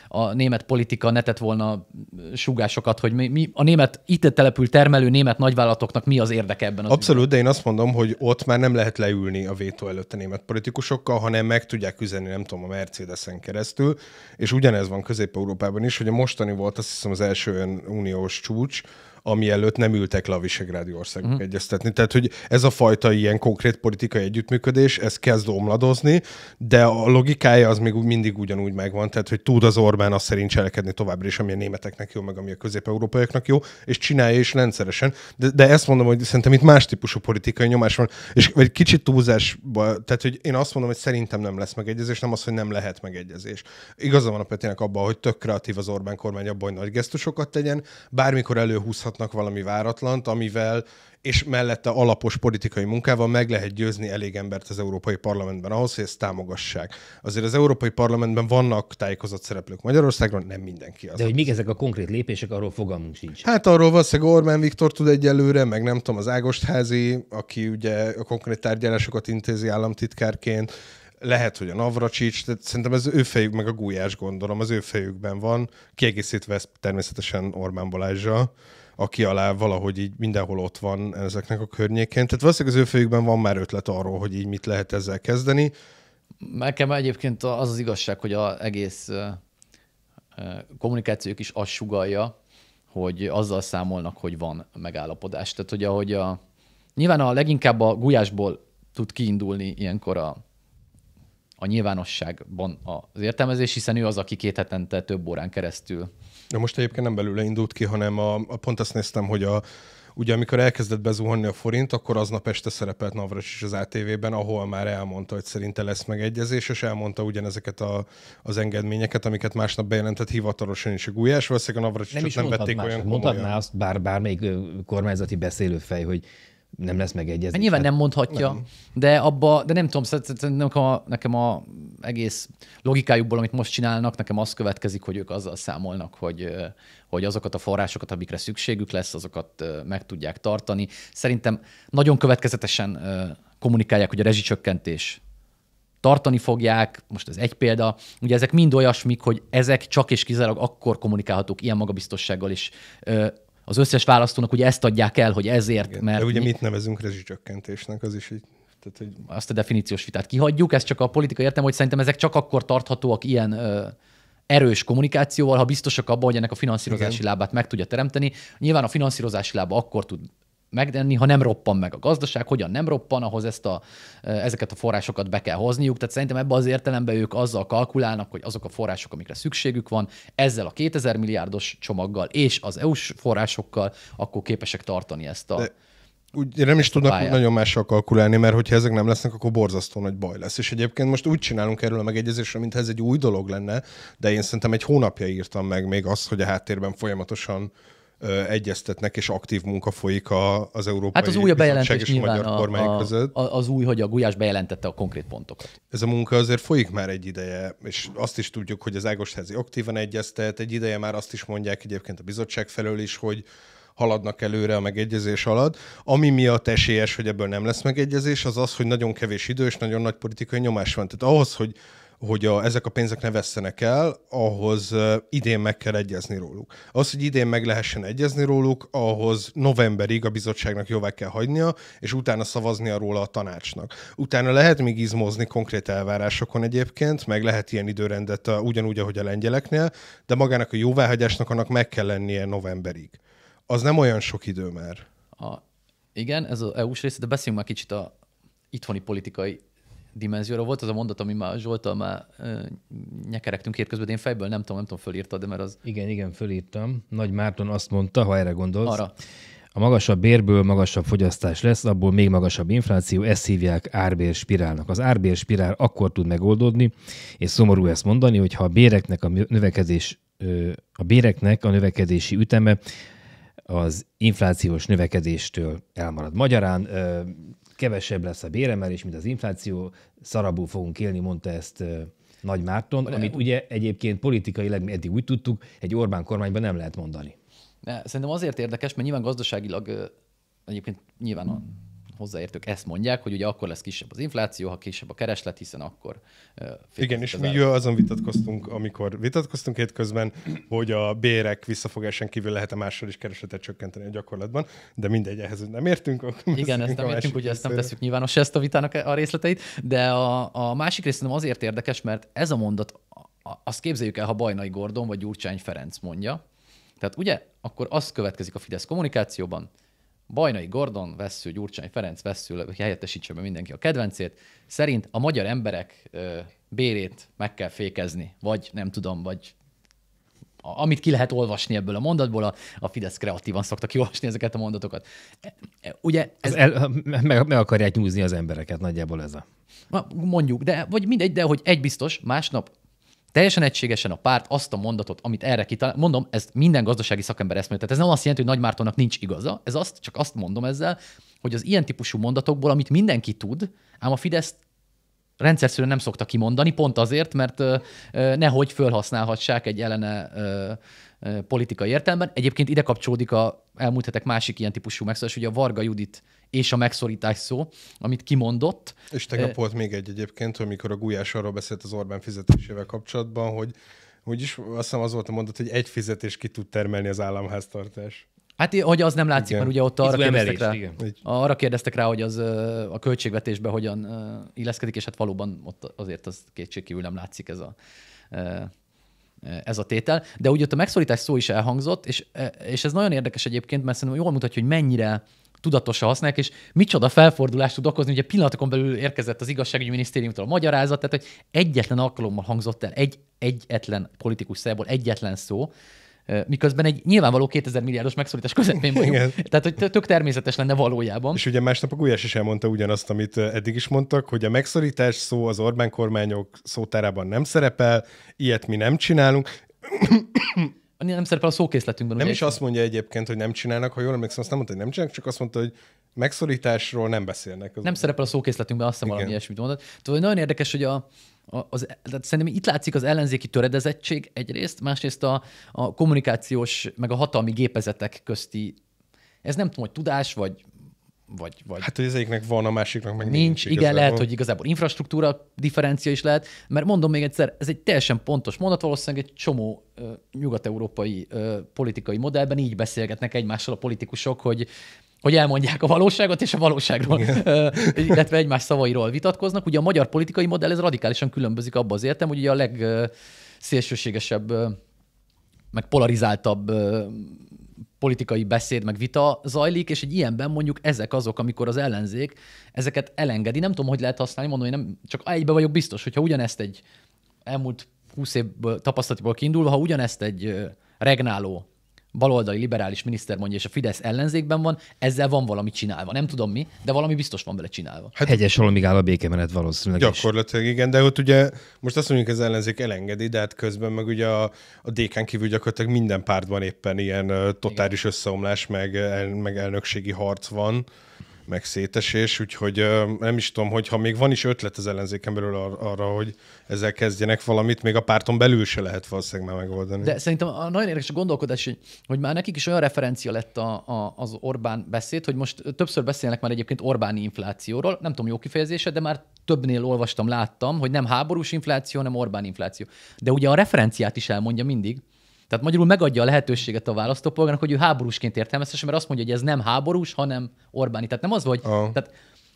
a német politika netett volna sugásokat, hogy mi, mi a német itt települ termelő német nagyvállalatoknak mi az érdeke ebben. Az Abszolút, ügyben. de én azt mondom, hogy ott már nem lehet leülni a vétó előtt a német politikusokkal, hanem meg tudják üzenni, nem tudom, a Mercedesen keresztül, és ugyanez van Közép-Európában is, hogy a mostani volt azt hiszem az első olyan uniós csúcs, ami előtt nem ültek le a visegrádi országok uh-huh. egyeztetni. Tehát, hogy ez a fajta ilyen konkrét politikai együttműködés, ez kezd omladozni, de a logikája az még mindig ugyanúgy megvan, tehát, hogy tud az Orbán azt szerint cselekedni továbbra is, ami a németeknek jó, meg ami a közép-európaiaknak jó, és csinálja is rendszeresen. De, de ezt mondom, hogy szerintem itt más típusú politikai nyomás van, és vagy kicsit túlzásba, tehát, hogy én azt mondom, hogy szerintem nem lesz megegyezés, nem az, hogy nem lehet megegyezés. Igaza van a Petének abban, hogy tök kreatív az Orbán kormány abban, hogy nagy gesztusokat tegyen, bármikor előhúzhat láthatnak valami váratlant, amivel és mellette alapos politikai munkával meg lehet győzni elég embert az Európai Parlamentben ahhoz, hogy ezt támogassák. Azért az Európai Parlamentben vannak tájékozott szereplők Magyarországról, nem mindenki az. De hogy mik ezek a konkrét lépések, arról fogalmunk sincs. Hát arról valószínűleg Orbán Viktor tud egyelőre, meg nem tudom, az Ágostházi, aki ugye a konkrét tárgyalásokat intézi államtitkárként, lehet, hogy a Navracsics, de szerintem az ő fejük, meg a Gulyás gondolom, az ő fejükben van, kiegészítve ezt természetesen Orbán Balázsra aki alá valahogy így mindenhol ott van ezeknek a környékén. Tehát valószínűleg az ő fejükben van már ötlet arról, hogy így mit lehet ezzel kezdeni. Nekem egyébként az az igazság, hogy az egész kommunikációk is azt sugalja, hogy azzal számolnak, hogy van megállapodás. Tehát, hogy ahogy a... Nyilván a leginkább a gulyásból tud kiindulni ilyenkor a, a nyilvánosságban az értelmezés, hiszen ő az, aki két hetente több órán keresztül de most egyébként nem belőle indult ki, hanem a, a pont azt néztem, hogy a, ugye amikor elkezdett bezuhanni a forint, akkor aznap este szerepelt Navras is az ATV-ben, ahol már elmondta, hogy szerinte lesz megegyezés, és elmondta ugyanezeket a, az engedményeket, amiket másnap bejelentett hivatalosan is a Gulyás, valószínűleg a Navras nem, is nem vették más, olyan komolyan. Mondhatná azt bár, bármelyik kormányzati beszélőfej, hogy nem lesz megegyezés. Hát nyilván nem mondhatja, nem. de abba, de nem tudom, szóval szóval nekem a, nekem a egész logikájukból, amit most csinálnak, nekem az következik, hogy ők azzal számolnak, hogy, hogy azokat a forrásokat, amikre szükségük lesz, azokat meg tudják tartani. Szerintem nagyon következetesen kommunikálják, hogy a rezsicsökkentés tartani fogják, most ez egy példa, ugye ezek mind olyasmik, hogy ezek csak és kizárólag akkor kommunikálhatók ilyen magabiztossággal és az összes választónak ugye ezt adják el, hogy ezért, Igen, mert... De ugye mi... mit nevezünk rezsicsökkentésnek, az is így tehát, hogy... Azt a definíciós vitát kihagyjuk, ez csak a politika értem, hogy szerintem ezek csak akkor tarthatóak ilyen ö, erős kommunikációval, ha biztosak abban, hogy ennek a finanszírozási Igen. lábát meg tudja teremteni. Nyilván a finanszírozási lába akkor tud megdenni, ha nem roppan meg a gazdaság, hogyan nem roppan, ahhoz ezt a, eh, ezeket a forrásokat be kell hozniuk. Tehát szerintem ebben az értelemben ők azzal kalkulálnak, hogy azok a források, amikre szükségük van, ezzel a 2000 milliárdos csomaggal és az EU-s forrásokkal, akkor képesek tartani ezt a... De úgy nem is tudnak pályát. nagyon mással kalkulálni, mert hogyha ezek nem lesznek, akkor borzasztó nagy baj lesz. És egyébként most úgy csinálunk erről a megegyezésre, mintha ez egy új dolog lenne, de én szerintem egy hónapja írtam meg még azt, hogy a háttérben folyamatosan egyeztetnek, és aktív munka folyik a, az Európai Hát az új a bejelentés nyilván magyar a, kormány a, között. az új, hogy a Gulyás bejelentette a konkrét pontokat. Ez a munka azért folyik már egy ideje, és azt is tudjuk, hogy az Ágosházi aktívan egyeztet, egy ideje már azt is mondják egyébként a bizottság felől is, hogy haladnak előre a megegyezés alatt. Ami miatt esélyes, hogy ebből nem lesz megegyezés, az az, hogy nagyon kevés idő és nagyon nagy politikai nyomás van. Tehát ahhoz, hogy hogy a, ezek a pénzek ne vesszenek el, ahhoz idén meg kell egyezni róluk. Az, hogy idén meg lehessen egyezni róluk, ahhoz novemberig a bizottságnak jóvá kell hagynia, és utána szavaznia róla a tanácsnak. Utána lehet még izmozni konkrét elvárásokon egyébként, meg lehet ilyen időrendet ugyanúgy, ahogy a lengyeleknél, de magának a jóváhagyásnak annak meg kell lennie novemberig. Az nem olyan sok idő már. A, igen, ez az EU-s rész, de beszéljünk már kicsit a itthoni politikai dimenzióra. Volt az a mondat, ami már Zsoltal már ö, nyekerektünk hétközben, én fejből nem tudom, nem tudom, fölírta, de mert az... Igen, igen, fölírtam. Nagy Márton azt mondta, ha erre gondolsz, Arra. a magasabb bérből magasabb fogyasztás lesz, abból még magasabb infláció, ezt hívják árbér spirálnak. Az árbér spirál akkor tud megoldódni, és szomorú ezt mondani, hogy ha a béreknek a növekedés, a béreknek a növekedési üteme az inflációs növekedéstől elmarad. Magyarán kevesebb lesz a béremelés, mint az infláció, szarabú fogunk élni, mondta ezt Nagy Márton, De... amit ugye egyébként politikailag eddig úgy tudtuk, egy Orbán kormányban nem lehet mondani. Szerintem azért érdekes, mert nyilván gazdaságilag egyébként nyilván a hozzáértők ezt mondják, hogy ugye akkor lesz kisebb az infláció, ha kisebb a kereslet, hiszen akkor... Igen, és mi áll. azon vitatkoztunk, amikor vitatkoztunk hétközben, közben, hogy a bérek visszafogásán kívül lehet a másról is keresletet csökkenteni a gyakorlatban, de mindegy, ehhez nem értünk. Akkor Igen, ezt nem értünk, ugye ezt nem tesszük nyilvános ezt a vitának a részleteit, de a, a másik rész nem azért érdekes, mert ez a mondat, azt képzeljük el, ha Bajnai Gordon vagy Gyurcsány Ferenc mondja, tehát ugye akkor az következik a Fidesz kommunikációban, Bajnai Gordon vesző, Gyurcsány Ferenc vesző, helyettesítse be mindenki a kedvencét. Szerint a magyar emberek ö, bérét meg kell fékezni, vagy nem tudom, vagy a, amit ki lehet olvasni ebből a mondatból, a, a Fidesz kreatívan szokta kiolvasni ezeket a mondatokat. E, e, ugye ez... El, meg, meg akarják nyúzni az embereket, nagyjából ez a... Mondjuk, de vagy mindegy, de hogy egy biztos, másnap teljesen egységesen a párt azt a mondatot, amit erre kitalál, mondom, ez minden gazdasági szakember eszmény, tehát ez nem azt jelenti, hogy nagy Mártonnak nincs igaza, ez azt, csak azt mondom ezzel, hogy az ilyen típusú mondatokból, amit mindenki tud, ám a Fidesz rendszer nem szokta kimondani, pont azért, mert nehogy fölhasználhassák egy ellene politikai értelemben. Egyébként ide kapcsolódik a elmúlt hetek másik ilyen típusú megszólás, hogy a Varga Judit és a megszorítás szó, amit kimondott. És tegnap volt még egy egyébként, amikor a Gulyás arról beszélt az Orbán fizetésével kapcsolatban, hogy úgyis azt hiszem az volt a mondat, hogy egy fizetés ki tud termelni az államháztartás. Hát, hogy az nem látszik, igen. mert ugye ott arra kérdeztek, rá, arra kérdeztek rá, hogy az a költségvetésbe hogyan illeszkedik, és hát valóban ott azért az kétségkívül nem látszik ez a ez a tétel. De úgy ott a megszorítás szó is elhangzott, és, és ez nagyon érdekes egyébként, mert szerintem jól mutatja, hogy mennyire tudatosan használják, és micsoda felfordulást tud okozni, ugye pillanatokon belül érkezett az igazságügyi minisztériumtól a magyarázat, tehát hogy egyetlen alkalommal hangzott el egy egyetlen politikus szájából egyetlen szó, miközben egy nyilvánvaló 2000 milliárdos megszorítás közepén vagyunk. Igen. Tehát, hogy tök természetes lenne valójában. És ugye másnap a Gulyás is elmondta ugyanazt, amit eddig is mondtak, hogy a megszorítás szó az Orbán kormányok szótárában nem szerepel, ilyet mi nem csinálunk nem szerepel a szókészletünkben. Nem ugye? is azt mondja egyébként, hogy nem csinálnak, ha jól emlékszem, azt nem mondta, hogy nem csinálnak, csak azt mondta, hogy megszorításról nem beszélnek. Az nem szerepel a szókészletünkben, azt hiszem Igen. valami ilyesmit mondott. Tudod, nagyon érdekes, hogy a, az, tehát szerintem itt látszik az ellenzéki töredezettség egyrészt, másrészt a, a kommunikációs, meg a hatalmi gépezetek közti, ez nem tudom, hogy tudás, vagy vagy, vagy... Hát, hogy az egyiknek van, a másiknak meg nincs. nincs igen, lehet, hogy igazából infrastruktúra differencia is lehet, mert mondom még egyszer, ez egy teljesen pontos mondat, valószínűleg egy csomó uh, nyugat-európai uh, politikai modellben így beszélgetnek egymással a politikusok, hogy hogy elmondják a valóságot, és a valóságról, Igen. illetve egymás szavairól vitatkoznak. Ugye a magyar politikai modell ez radikálisan különbözik abban, az értem, hogy ugye a legszélsőségesebb, meg polarizáltabb politikai beszéd, meg vita zajlik, és egy ilyenben mondjuk ezek azok, amikor az ellenzék ezeket elengedi. Nem tudom, hogy lehet használni, mondom, hogy nem, csak egybe vagyok biztos, hogyha ugyanezt egy elmúlt 20 év tapasztalatból kiindulva, ha ugyanezt egy regnáló baloldali liberális miniszter mondja, és a Fidesz ellenzékben van, ezzel van valami csinálva. Nem tudom mi, de valami biztos van vele csinálva. Hát Hegyes valamíg áll a békemenet valószínűleg. Gyakorlatilag is. igen, de ott ugye most azt mondjuk, az ellenzék elengedi, de hát közben meg ugye a, a DK-n kívül gyakorlatilag minden pártban éppen ilyen totális igen. összeomlás, meg, el, meg elnökségi harc van meg szétesés, úgyhogy nem is tudom, hogy ha még van is ötlet az ellenzéken belül ar- arra, hogy ezzel kezdjenek valamit, még a párton belül se lehet valószínűleg már megoldani. De szerintem a nagyon érdekes a gondolkodás, hogy, hogy már nekik is olyan referencia lett a, a, az Orbán beszéd, hogy most többször beszélnek már egyébként Orbáni inflációról, nem tudom, jó kifejezése, de már többnél olvastam, láttam, hogy nem háborús infláció, hanem Orbán infláció. De ugye a referenciát is elmondja mindig, tehát magyarul megadja a lehetőséget a választópolgárnak, hogy ő háborúsként értelmezhesse, mert azt mondja, hogy ez nem háborús, hanem Orbáni. Tehát nem az, hogy. Oh. Tehát,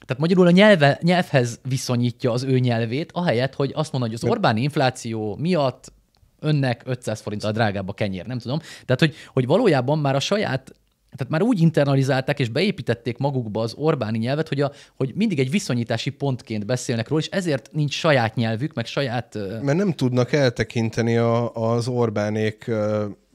tehát magyarul a nyelve, nyelvhez viszonyítja az ő nyelvét, ahelyett, hogy azt mondja, hogy az Orbáni infláció miatt önnek 500 forinttal drágább a kenyér, nem tudom. Tehát, hogy, hogy valójában már a saját tehát már úgy internalizálták és beépítették magukba az Orbáni nyelvet, hogy, a, hogy mindig egy viszonyítási pontként beszélnek róla, és ezért nincs saját nyelvük, meg saját... Mert nem tudnak eltekinteni a, az Orbánék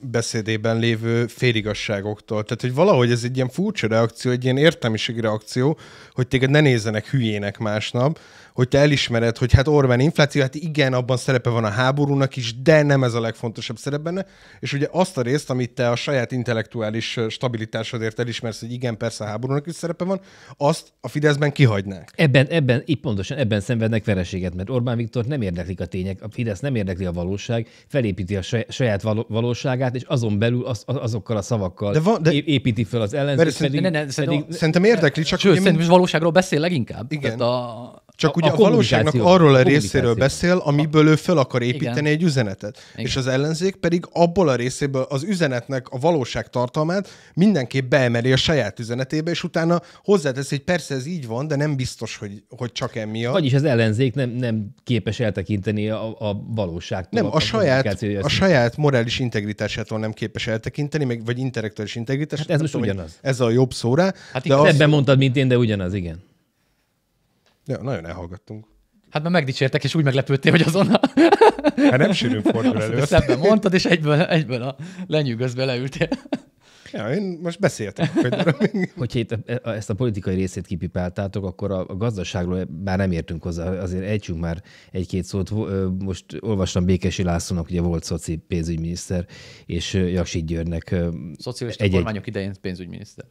beszédében lévő féligasságoktól. Tehát, hogy valahogy ez egy ilyen furcsa reakció, egy ilyen értelmiségi reakció, hogy téged ne nézzenek hülyének másnap, hogy te elismered, hogy hát Orbán infláció, hát igen, abban szerepe van a háborúnak is, de nem ez a legfontosabb szerep benne. És ugye azt a részt, amit te a saját intellektuális stabilitásodért elismersz, hogy igen, persze a háborúnak is szerepe van, azt a Fideszben kihagynák. Ebben, ebben, itt pontosan ebben szenvednek vereséget, mert Orbán Viktor nem érdeklik a tények, a Fidesz nem érdekli a valóság, felépíti a saját valóságát, kritikát, és azon belül az, az, azokkal a szavakkal de van, de... építi fel az ellenzéket. Pedig, ne, ne, pedig, szerintem érdekli, csak... Sőt, én... szerintem valóságról beszél leginkább. Igen. Tehát a, csak a, ugye a, a valóságnak arról a részéről beszél, amiből ő fel akar építeni Igen. egy üzenetet. Igen. És az ellenzék pedig abból a részéből az üzenetnek a valóság tartalmát mindenképp beemeli a saját üzenetébe, és utána hozzátesz, hogy persze ez így van, de nem biztos, hogy, hogy csak emiatt. Vagyis az ellenzék nem, nem képes eltekinteni a, a valóságtól. Nem, a, a saját, a saját morális integritásától nem képes eltekinteni, meg, vagy intellektuális integritásától. Hát ez most tudom, ugyanaz. Ez a jobb szóra. Hát de az... ebben mondtad, mint én, de ugyanaz, igen. Ja, nagyon elhallgattunk. Hát már megdicsértek, és úgy meglepődtél, hogy azonnal. Hát nem sűrűn fordul elő. Ezt ebben mondtad, és egyből, egyből a lenyűgözve leültél. Ja, én most beszéltem. *laughs* Hogyha itt e- e- ezt a politikai részét kipipáltátok, akkor a, gazdaságról már nem értünk hozzá, azért ejtsünk már egy-két szót. Most olvastam Békesi Lászlónak, ugye volt szoci pénzügyminiszter, és Jaksi Györgynek. Szocialista egy, kormányok idején pénzügyminiszter.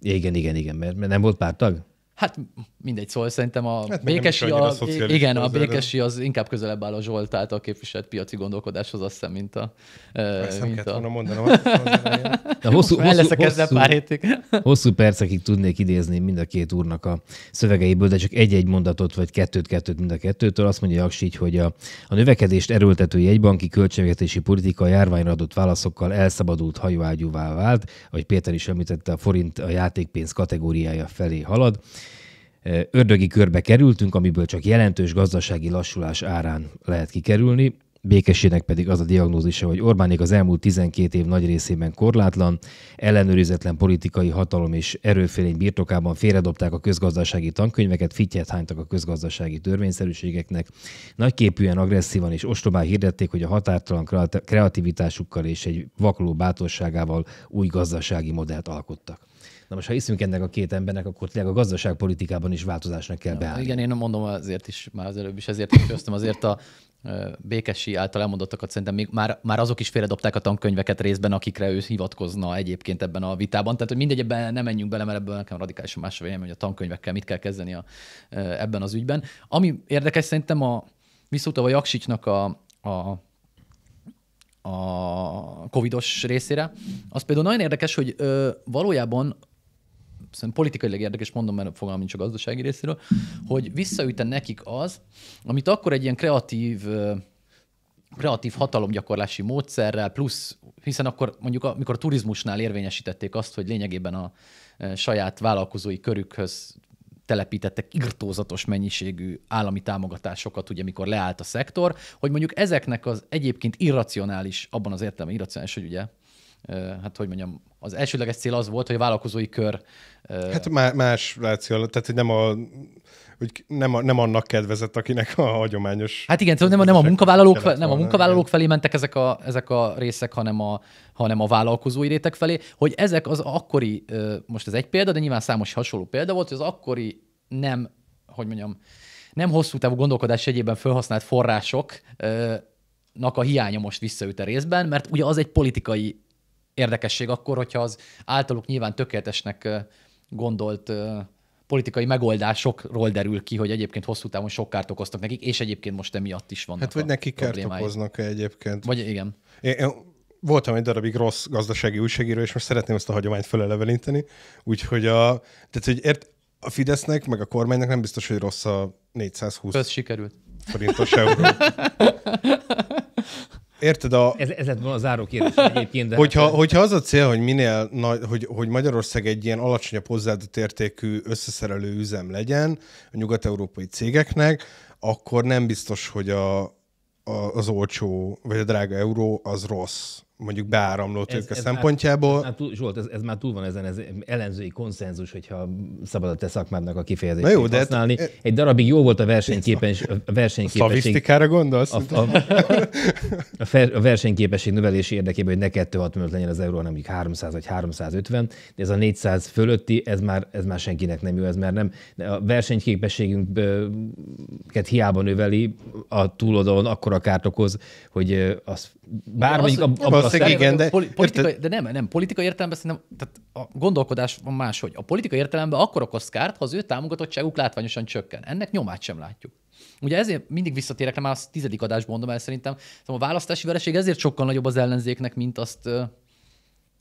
Igen, igen, igen, mert nem volt pártag? Hát mindegy, szóval szerintem a hát békesi, a, a igen, a békesi az inkább közelebb áll a Zsolt által képviselt piaci gondolkodáshoz, azt hiszem, mint a... Ezt mint nem a... volna mondanom. *laughs* De hosszú, hosszú, hosszú, hosszú, pár hétig. *laughs* hosszú percekig tudnék idézni mind a két úrnak a szövegeiből, de csak egy-egy mondatot, vagy kettőt-kettőt mind a kettőtől. Azt mondja Jaksi, hogy a, a növekedést erőltető jegybanki költségvetési politika a járványra adott válaszokkal elszabadult hajóágyúvá vált, vagy Péter is említette, a forint a játékpénz kategóriája felé halad ördögi körbe kerültünk, amiből csak jelentős gazdasági lassulás árán lehet kikerülni, Békesének pedig az a diagnózisa, hogy Orbánék az elmúlt 12 év nagy részében korlátlan, ellenőrizetlen politikai hatalom és erőfélény birtokában félredobták a közgazdasági tankönyveket, fityet hánytak a közgazdasági törvényszerűségeknek, nagyképűen agresszívan és ostobán hirdették, hogy a határtalan kreativitásukkal és egy vakló bátorságával új gazdasági modellt alkottak. Na most, ha hiszünk ennek a két embernek, akkor tényleg a gazdaságpolitikában is változásnak kell beállni. Igen, én mondom azért is, már az előbb is ezért is köztem, azért a Békesi által elmondottakat szerintem még már, már azok is félredobták a tankönyveket részben, akikre ő hivatkozna egyébként ebben a vitában. Tehát, hogy mindegy, ebben nem menjünk bele, mert ebből nekem radikálisan más vélemény, hogy a tankönyvekkel mit kell kezdeni a, ebben az ügyben. Ami érdekes szerintem a viszont a Jaksicsnak a, a a covidos részére. Az például nagyon érdekes, hogy ö, valójában szerintem szóval politikailag érdekes, mondom, mert fogalmam nincs a gazdasági részéről, hogy visszaüte nekik az, amit akkor egy ilyen kreatív kreatív hatalomgyakorlási módszerrel, plusz, hiszen akkor mondjuk, amikor a turizmusnál érvényesítették azt, hogy lényegében a saját vállalkozói körükhöz telepítettek irtózatos mennyiségű állami támogatásokat, ugye mikor leállt a szektor, hogy mondjuk ezeknek az egyébként irracionális, abban az értelemben irracionális, hogy ugye hát hogy mondjam, az elsőleges cél az volt, hogy a vállalkozói kör... Hát más ráció, tehát hogy nem a hogy nem, a, nem annak kedvezett, akinek a hagyományos... Hát igen, nem, nem a munkavállalók, fel, nem a munkavállalók felé mentek ezek a, ezek a részek, hanem a, hanem a vállalkozói réteg felé, hogy ezek az akkori, most ez egy példa, de nyilván számos hasonló példa volt, hogy az akkori nem, hogy mondjam, nem hosszú távú gondolkodás egyében felhasznált forrásoknak a hiánya most visszaüt a részben, mert ugye az egy politikai érdekesség akkor, hogyha az általuk nyilván tökéletesnek gondolt politikai megoldásokról derül ki, hogy egyébként hosszú távon sok kárt okoztak nekik, és egyébként most emiatt is van. Hát, hogy neki kárt okoznak -e egyébként. Vagy igen. Én, én voltam egy darabig rossz gazdasági újságíró, és most szeretném ezt a hagyományt felelevelinteni, úgyhogy a, tehát, hogy ért, a Fidesznek, meg a kormánynak nem biztos, hogy rossz a 420 Ez sikerült. forintos euró. *laughs* Érted a... Ez, ez lett volna a záró kérdés egyébként. De *laughs* hogyha, hát... hogyha az a cél, hogy minél nagy, hogy, hogy Magyarország egy ilyen alacsonyabb hozzáadott értékű összeszerelő üzem legyen a nyugat-európai cégeknek, akkor nem biztos, hogy a, a, az olcsó vagy a drága euró az rossz mondjuk beáramló tőke ez, ez szempontjából. Már, ez már túl, Zsolt, ez, ez már túl van ezen, ez ellenzői konszenzus, hogyha szabad a te szakmádnak a kifejezést jó, de hát használni. Hát, Egy darabig jó volt a versenyképes, a versenyképesség. A szavisztikára gondolsz? A, a, a, a versenyképesség növelési érdekében, hogy ne 265 legyen az euró, hanem mondjuk 300 vagy 350, de ez a 400 fölötti, ez már, ez már senkinek nem jó, ez már nem. De A versenyképességünket hiába növeli, a túloldalon akkora kárt okoz, hogy az bár de mondjuk az, a, a, Valószínűleg igen, de... Politika, de nem, nem, Politika értelemben szerintem, tehát a gondolkodás van máshogy. A politika értelemben akkor okoz kárt, ha az ő támogatottságuk látványosan csökken. Ennek nyomát sem látjuk. Ugye ezért mindig visszatérek, már a tizedik adásban mondom el szerintem, a választási vereség ezért sokkal nagyobb az ellenzéknek, mint azt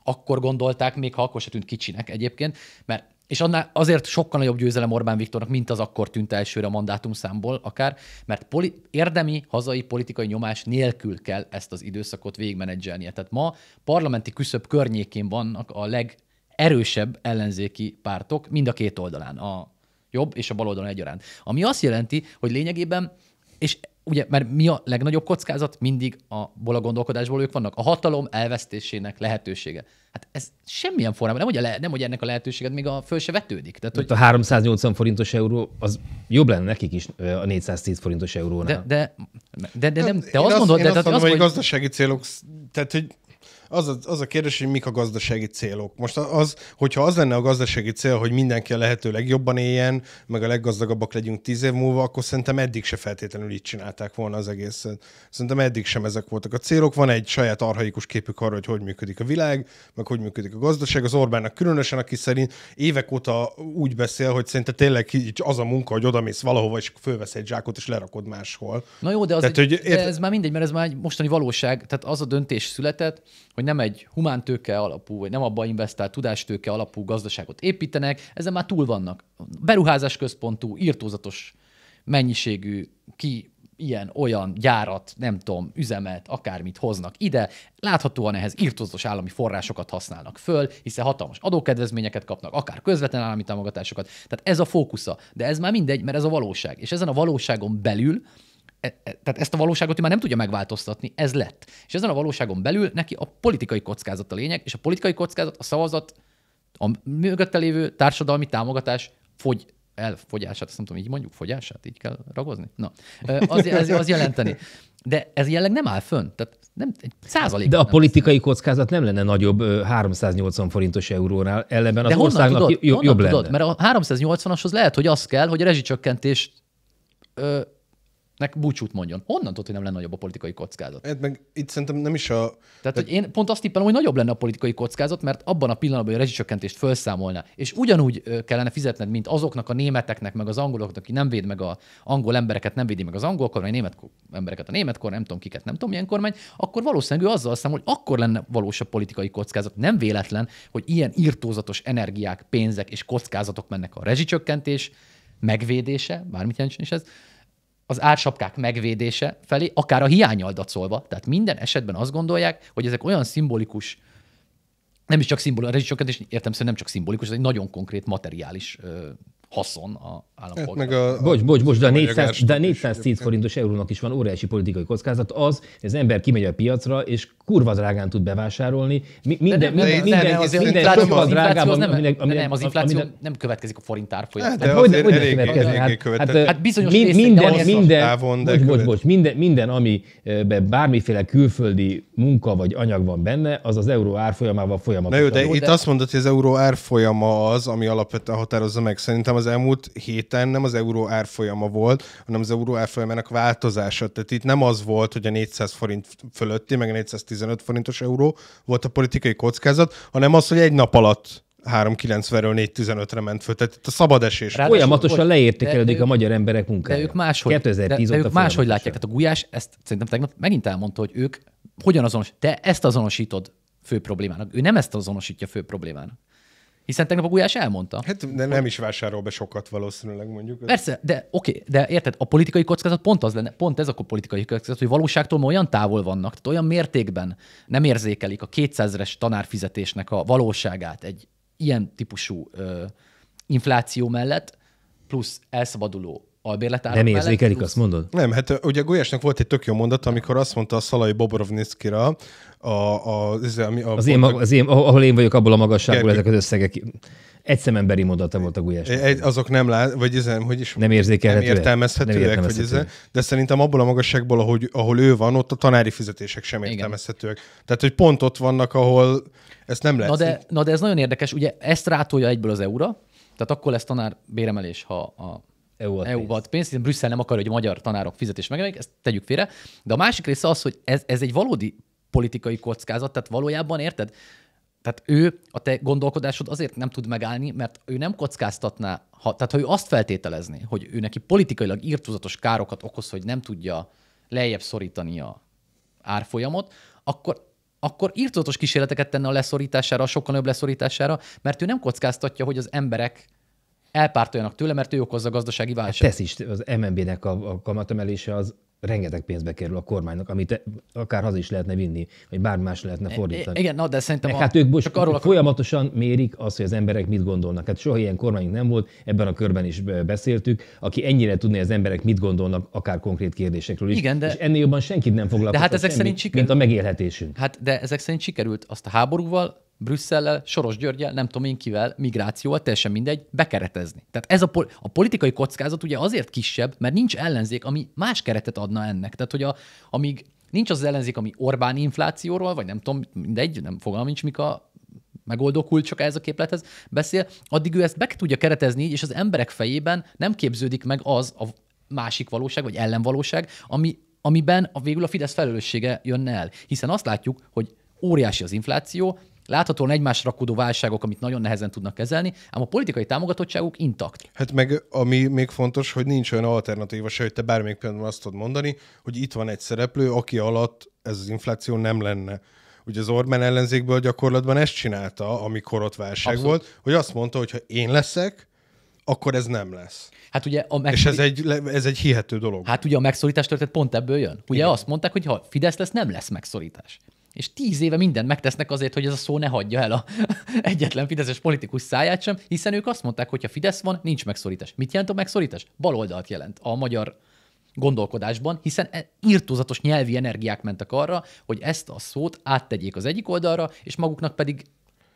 akkor gondolták, még ha akkor se tűnt kicsinek egyébként, mert és annál azért sokkal nagyobb győzelem Orbán Viktornak, mint az akkor tűnt elsőre a mandátum számból akár, mert poli- érdemi hazai politikai nyomás nélkül kell ezt az időszakot végigmenedzselnie. Tehát ma parlamenti küszöb környékén vannak a legerősebb ellenzéki pártok mind a két oldalán, a jobb és a bal oldalon egyaránt. Ami azt jelenti, hogy lényegében, és ugye, mert mi a legnagyobb kockázat? Mindig abból a gondolkodásból ők vannak. A hatalom elvesztésének lehetősége. Hát ez semmilyen formában, nem hogy, le, nem, hogy ennek a lehetőséget még a föl se vetődik. Tehát, hogy... A 380 forintos euró, az jobb lenne nekik is a 410 forintos eurónál. De, de, de, de nem, hát te azt, azt mondod, én de, azt mondom, azt mondom, hogy gazdasági célok, tehát hogy az a, az a kérdés, hogy mik a gazdasági célok. Most az, hogyha az lenne a gazdasági cél, hogy mindenki a lehető legjobban éljen, meg a leggazdagabbak legyünk tíz év múlva, akkor szerintem eddig se feltétlenül így csinálták volna az egészet. Szerintem eddig sem ezek voltak a célok. Van egy saját arhaikus képük arra, hogy hogy működik a világ, meg hogy működik a gazdaság. Az Orbánnak különösen, aki szerint évek óta úgy beszél, hogy szerinte tényleg így az a munka, hogy odamész valahova, és fölvesz egy zsákot, és lerakod máshol. Na jó, de, az Tehát, egy, hogy ért... de ez már mindegy, mert ez már egy mostani valóság. Tehát az a döntés született, hogy nem egy humántőke alapú, vagy nem abba investált tudástőke alapú gazdaságot építenek, ezen már túl vannak. Beruházás központú, írtózatos mennyiségű, ki ilyen, olyan gyárat, nem tudom, üzemet, akármit hoznak ide. Láthatóan ehhez írtózatos állami forrásokat használnak föl, hiszen hatalmas adókedvezményeket kapnak, akár közvetlen állami támogatásokat. Tehát ez a fókusza. De ez már mindegy, mert ez a valóság. És ezen a valóságon belül E, e, tehát ezt a valóságot ő már nem tudja megváltoztatni, ez lett. És ezen a valóságon belül neki a politikai kockázat a lényeg, és a politikai kockázat a szavazat, a mögötte lévő társadalmi támogatás fogy elfogyását, azt nem tudom, így mondjuk, fogyását, így kell ragozni? Na, az, az, az jelenteni. De ez jelenleg nem áll fönn, tehát nem, egy százalék. De a politikai kockázat nem lenne nagyobb 380 forintos eurónál, ellenben az De országnak tudod, jobb honnan lenne. Tudod? Mert a 380-ashoz lehet, hogy az kell, hogy a rezsicsökkentés ö, nek búcsút mondjon. Honnan tudod, hogy nem lenne nagyobb a politikai kockázat? Hát meg itt szerintem nem is a... Tehát, hogy én pont azt tippelem, hogy nagyobb lenne a politikai kockázat, mert abban a pillanatban, hogy a rezsicsökkentést felszámolná, és ugyanúgy kellene fizetned, mint azoknak a németeknek, meg az angoloknak, aki nem véd meg a angol embereket, nem védi meg az angol kormány, német embereket a német kormány, nem tudom kiket, nem tudom milyen kormány, akkor valószínűleg ő azzal számol, hogy akkor lenne valós a politikai kockázat. Nem véletlen, hogy ilyen írtózatos energiák, pénzek és kockázatok mennek a rezsicsökkentés megvédése, bármit jelentsen is ez, az ársapkák megvédése felé, akár a hiányal dacolva. Tehát minden esetben azt gondolják, hogy ezek olyan szimbolikus, nem is csak szimbolikus, is és értem szerint nem csak szimbolikus, ez egy nagyon konkrét materiális ö, haszon a állampolgárnak. Hát bocs, bocs, bocs, de a 400, de 410 forintos eurónak is van óriási politikai kockázat az, hogy az ember kimegy a piacra, és kurva drágán tud bevásárolni. minden, de nem, minden, nem, minden, az minden infláció, az drágában, az nem, aminek, aminek, nem, az infláció minden, nem következik a forint árfolyam. De hát, hát, bizonyos minden, minden, távon, bocs, bocs, bocs, minden, minden, ami bármiféle külföldi munka vagy anyag van benne, az az euró árfolyamával folyamatosan. De, de itt azt mondod, hogy az euró árfolyama az, ami alapvetően határozza meg. Szerintem az az elmúlt héten nem az euró árfolyama volt, hanem az euró árfolyamának változása. Tehát itt nem az volt, hogy a 400 forint fölötti, meg a 415 forintos euró volt a politikai kockázat, hanem az, hogy egy nap alatt 3.90-ről 4.15-re ment föl. Tehát itt a szabad esés. Ráadásul, Folyamatosan hogy, leértékelődik a magyar emberek munkája. De ők máshogy, 2010 de, de ők máshogy látják. Tehát a Gulyás ezt szerintem tegnap megint elmondta, hogy ők hogyan azonos, te ezt azonosítod fő problémának. Ő nem ezt azonosítja fő problémának. Hiszen tegnap a Gulyás elmondta. Hát de nem is vásárol be sokat valószínűleg mondjuk. Persze, de oké, okay, de érted, a politikai kockázat pont az lenne, pont ez a politikai kockázat, hogy valóságtól ma olyan távol vannak, tehát olyan mértékben nem érzékelik a 200-es tanárfizetésnek a valóságát egy ilyen típusú ö, infláció mellett, plusz elszabaduló albérlet Nem érzékelik, azt mondod? Nem, hát ugye Gulyásnak volt egy tök jó mondat, amikor azt mondta a Szalai Bobrovnickira, a, a, az, ami a, az, én, az én, ahol én vagyok, abból a magasságból ezek az összegek. Egy szememberi mondata volt a Gulyás. Azok nem lát, vagy ezen, hogy is nem érzékelhetőek, nem értelmezhetőek, nem értelmezhetőek. Vagy ezen, de szerintem abból a magasságból, ahogy, ahol ő van, ott a tanári fizetések sem értelmezhetőek. Igen. Tehát, hogy pont ott vannak, ahol ezt nem lehet. Na de, na de ez nagyon érdekes, ugye ezt rátolja egyből az eura, tehát akkor lesz tanár béremelés, ha a eu e ad pénzt. hiszen Brüsszel nem akarja, hogy a magyar tanárok fizetés megemeljék, ezt tegyük félre. De a másik része az, hogy ez, ez egy valódi politikai kockázat, tehát valójában érted? Tehát ő, a te gondolkodásod azért nem tud megállni, mert ő nem kockáztatná, ha, tehát ha ő azt feltételezné, hogy ő neki politikailag írtózatos károkat okoz, hogy nem tudja lejjebb szorítani a árfolyamot, akkor akkor írtózatos kísérleteket tenne a leszorítására, a sokkal nagyobb leszorítására, mert ő nem kockáztatja, hogy az emberek elpártoljanak tőle, mert ő okozza a gazdasági hát válságot. Hát ez is, az MNB-nek a, a kamatemelése az rengeteg pénzbe kerül a kormánynak, amit akár haza is lehetne vinni, vagy bármi más lehetne e, e, fordítani. igen, na, de szerintem... E, a... Hát ők most csak arról folyamatosan mérik azt, hogy az emberek mit gondolnak. Hát soha ilyen kormányunk nem volt, ebben a körben is beszéltük, aki ennyire tudné az emberek mit gondolnak, akár konkrét kérdésekről is. Igen, de... És ennél jobban senkit nem foglalkozik. De hát ezek semmi, szerint sikerült. Mint a megélhetésünk. Hát de ezek szerint sikerült azt a háborúval, Brüsszellel, Soros Györgyel, nem tudom én kivel, migrációval, teljesen mindegy, bekeretezni. Tehát ez a, pol- a politikai kockázat ugye azért kisebb, mert nincs ellenzék, ami más keretet adna ennek. Tehát, hogy a, amíg nincs az ellenzék, ami Orbán inflációról, vagy nem tudom, mindegy, nem fogalmam nincs, mik a megoldó kulcsok ez a képlethez beszél, addig ő ezt be tudja keretezni és az emberek fejében nem képződik meg az a másik valóság, vagy ellenvalóság, ami, amiben a végül a Fidesz felelőssége jönne el. Hiszen azt látjuk, hogy óriási az infláció, láthatóan egymás rakódó válságok, amit nagyon nehezen tudnak kezelni, ám a politikai támogatottságuk intakt. Hát meg ami még fontos, hogy nincs olyan alternatíva se, hogy te bármelyik pillanatban azt tudod mondani, hogy itt van egy szereplő, aki alatt ez az infláció nem lenne. Ugye az Orbán ellenzékből gyakorlatban ezt csinálta, amikor ott válság Abszolút. volt, hogy azt mondta, hogy ha én leszek, akkor ez nem lesz. Hát ugye a megszorít... És ez egy, ez egy hihető dolog. Hát ugye a megszorítás történet pont ebből jön. Ugye Igen. azt mondták, hogy ha Fidesz lesz, nem lesz megszorítás és tíz éve mindent megtesznek azért, hogy ez a szó ne hagyja el a *laughs* egyetlen fideszes politikus száját sem, hiszen ők azt mondták, hogy ha Fidesz van, nincs megszorítás. Mit jelent a megszorítás? Baloldalt jelent a magyar gondolkodásban, hiszen e- írtózatos nyelvi energiák mentek arra, hogy ezt a szót áttegyék az egyik oldalra, és maguknak pedig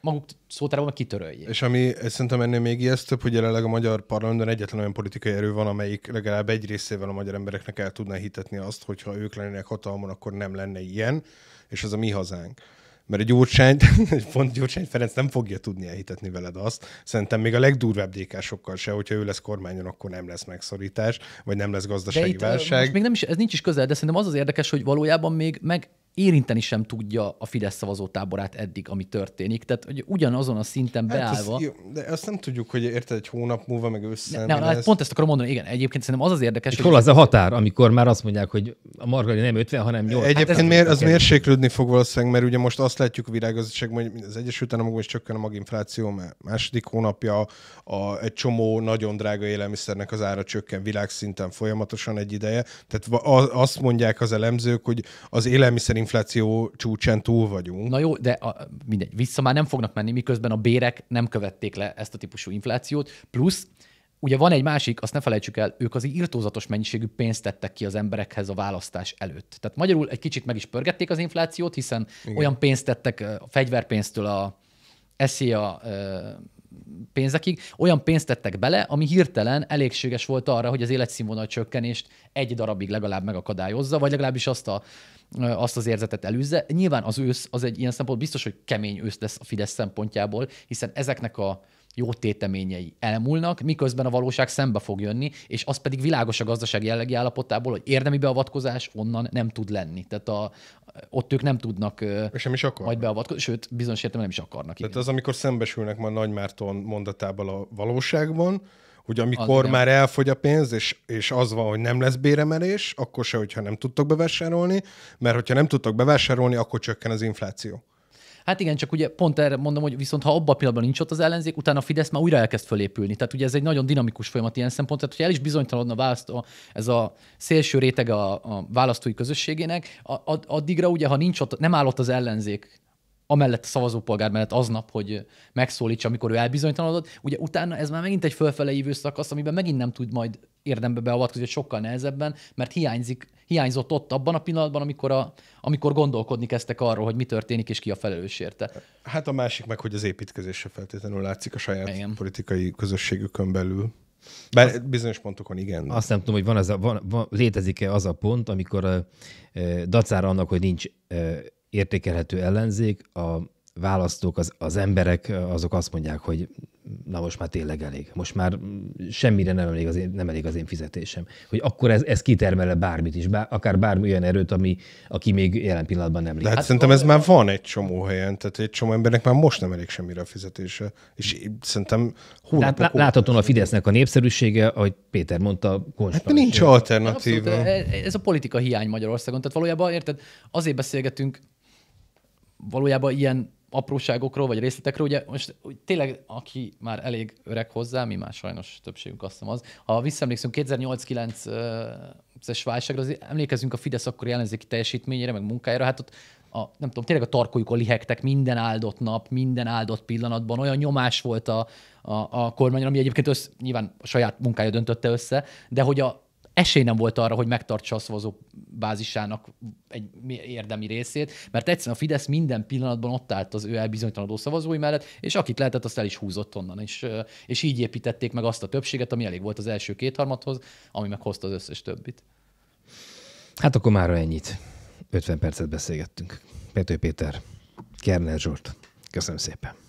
maguk szótárában kitöröljék. És ami szerintem ennél még ijesztőbb, hogy jelenleg a magyar parlamentben egyetlen olyan politikai erő van, amelyik legalább egy részével a magyar embereknek el tudná hitetni azt, hogy ha ők lennének hatalmon, akkor nem lenne ilyen és az a mi hazánk. Mert a Gyurcsány, *laughs* pont Gyurcsány Ferenc nem fogja tudni elhitetni veled azt. Szerintem még a legdurvább DK-sokkal se, hogyha ő lesz kormányon, akkor nem lesz megszorítás, vagy nem lesz gazdasági de itt, válság. Most még nem is, ez nincs is közel, de szerintem az az érdekes, hogy valójában még meg érinteni sem tudja a Fidesz szavazótáborát eddig, ami történik. Tehát hogy ugyanazon a szinten hát beállva... Ez, jó, de azt nem tudjuk, hogy érted egy hónap múlva, meg össze. Ne, ne, ez... Pont ezt akarom mondani, igen. Egyébként szerintem az az érdekes, és hol az a határ, amikor már azt mondják, hogy a margarin nem 50, hanem 8? Egyébként hát miért, az mérséklődni fog valószínűleg, mert ugye most azt látjuk a világgazdaságban, hogy az Egyesült Államokban is csökken a maginfláció, mert második hónapja a, egy csomó nagyon drága élelmiszernek az ára csökken világszinten folyamatosan egy ideje. Tehát azt mondják az elemzők, hogy az élelmiszer infláció csúcsán túl vagyunk. Na jó, de a, mindegy, vissza már nem fognak menni, miközben a bérek nem követték le ezt a típusú inflációt, plusz Ugye van egy másik, azt ne felejtsük el, ők az írtózatos mennyiségű pénzt tettek ki az emberekhez a választás előtt. Tehát magyarul egy kicsit meg is pörgették az inflációt, hiszen Igen. olyan pénzt tettek a fegyverpénztől a SZIA pénzekig, olyan pénzt tettek bele, ami hirtelen elégséges volt arra, hogy az életszínvonal csökkenést egy darabig legalább megakadályozza, vagy legalábbis azt, a, azt az érzetet elűzze. Nyilván az ősz az egy ilyen szempont biztos, hogy kemény ősz lesz a Fidesz szempontjából, hiszen ezeknek a jó téteményei elmúlnak, miközben a valóság szembe fog jönni, és az pedig világos a gazdaság jellegi állapotából, hogy érdemi beavatkozás onnan nem tud lenni. Tehát a, ott ők nem tudnak és nem is majd beavatkozni, sőt, bizonyos értelemben nem is akarnak. Tehát igen. az, amikor szembesülnek ma Nagy Márton mondatában a valóságban, hogy amikor az már nem. elfogy a pénz, és, és az van, hogy nem lesz béremelés, akkor se, hogyha nem tudtok bevásárolni, mert hogyha nem tudtok bevásárolni, akkor csökken az infláció. Hát igen, csak ugye pont erre mondom, hogy viszont ha abban a pillanatban nincs ott az ellenzék, utána a Fidesz már újra elkezd fölépülni. Tehát ugye ez egy nagyon dinamikus folyamat ilyen szempont, Tehát, hogy el is bizonytalanodna választó, ez a szélső réteg a, a választói közösségének, a, addigra ugye, ha nincs ott, nem áll ott az ellenzék, amellett a szavazópolgár mellett aznap, hogy megszólítsa, amikor ő elbizonytalanodott, ugye utána ez már megint egy fölfele szakasz, amiben megint nem tud majd érdembe beavatkozni, sokkal nehezebben, mert hiányzik hiányzott ott abban a pillanatban, amikor, a, amikor gondolkodni kezdtek arról, hogy mi történik és ki a felelős érte. Hát a másik meg, hogy az építkezése feltétlenül látszik a saját igen. politikai közösségükön belül. Bár azt, bizonyos pontokon igen. Azt nem tudom, hogy van ez a, van, van, létezik-e az a pont, amikor uh, dacára annak, hogy nincs uh, értékelhető ellenzék, a választók, az, az emberek, azok azt mondják, hogy na most már tényleg elég, most már semmire nem elég az én, nem elég az én fizetésem. Hogy akkor ez, ez kitermele bármit is, bár, akár bármi olyan erőt, ami, aki még jelen pillanatban nem létezik. hát, hát szerintem ez a... már van egy csomó helyen, tehát egy csomó embernek már most nem elég semmire a fizetése, és szerintem hónapok... Lát, láthatóan a Fidesznek a népszerűsége, ahogy Péter mondta, konstant. Hát nincs alternatíva. E- e- ez a politika hiány Magyarországon, tehát valójában érted, azért beszélgetünk valójában ilyen apróságokról, vagy részletekről, ugye most úgy, tényleg, aki már elég öreg hozzá, mi már sajnos többségünk azt hiszem az, ha visszaemlékszünk 2008-9-es válságra, az emlékezünk a Fidesz akkori ellenzéki teljesítményére, meg munkájára, hát ott a, nem tudom, tényleg a tarkójukon lihegtek minden áldott nap, minden áldott pillanatban, olyan nyomás volt a, a, a kormányon, ami egyébként össz, nyilván a saját munkája döntötte össze, de hogy a, esély nem volt arra, hogy megtartsa a szavazó bázisának egy érdemi részét, mert egyszerűen a Fidesz minden pillanatban ott állt az ő elbizonytalanodó szavazói mellett, és akit lehetett, azt el is húzott onnan, és, és így építették meg azt a többséget, ami elég volt az első kétharmadhoz, ami meghozta az összes többit. Hát akkor már ennyit. 50 percet beszélgettünk. Pető Péter, Kerner Zsolt. Köszönöm szépen.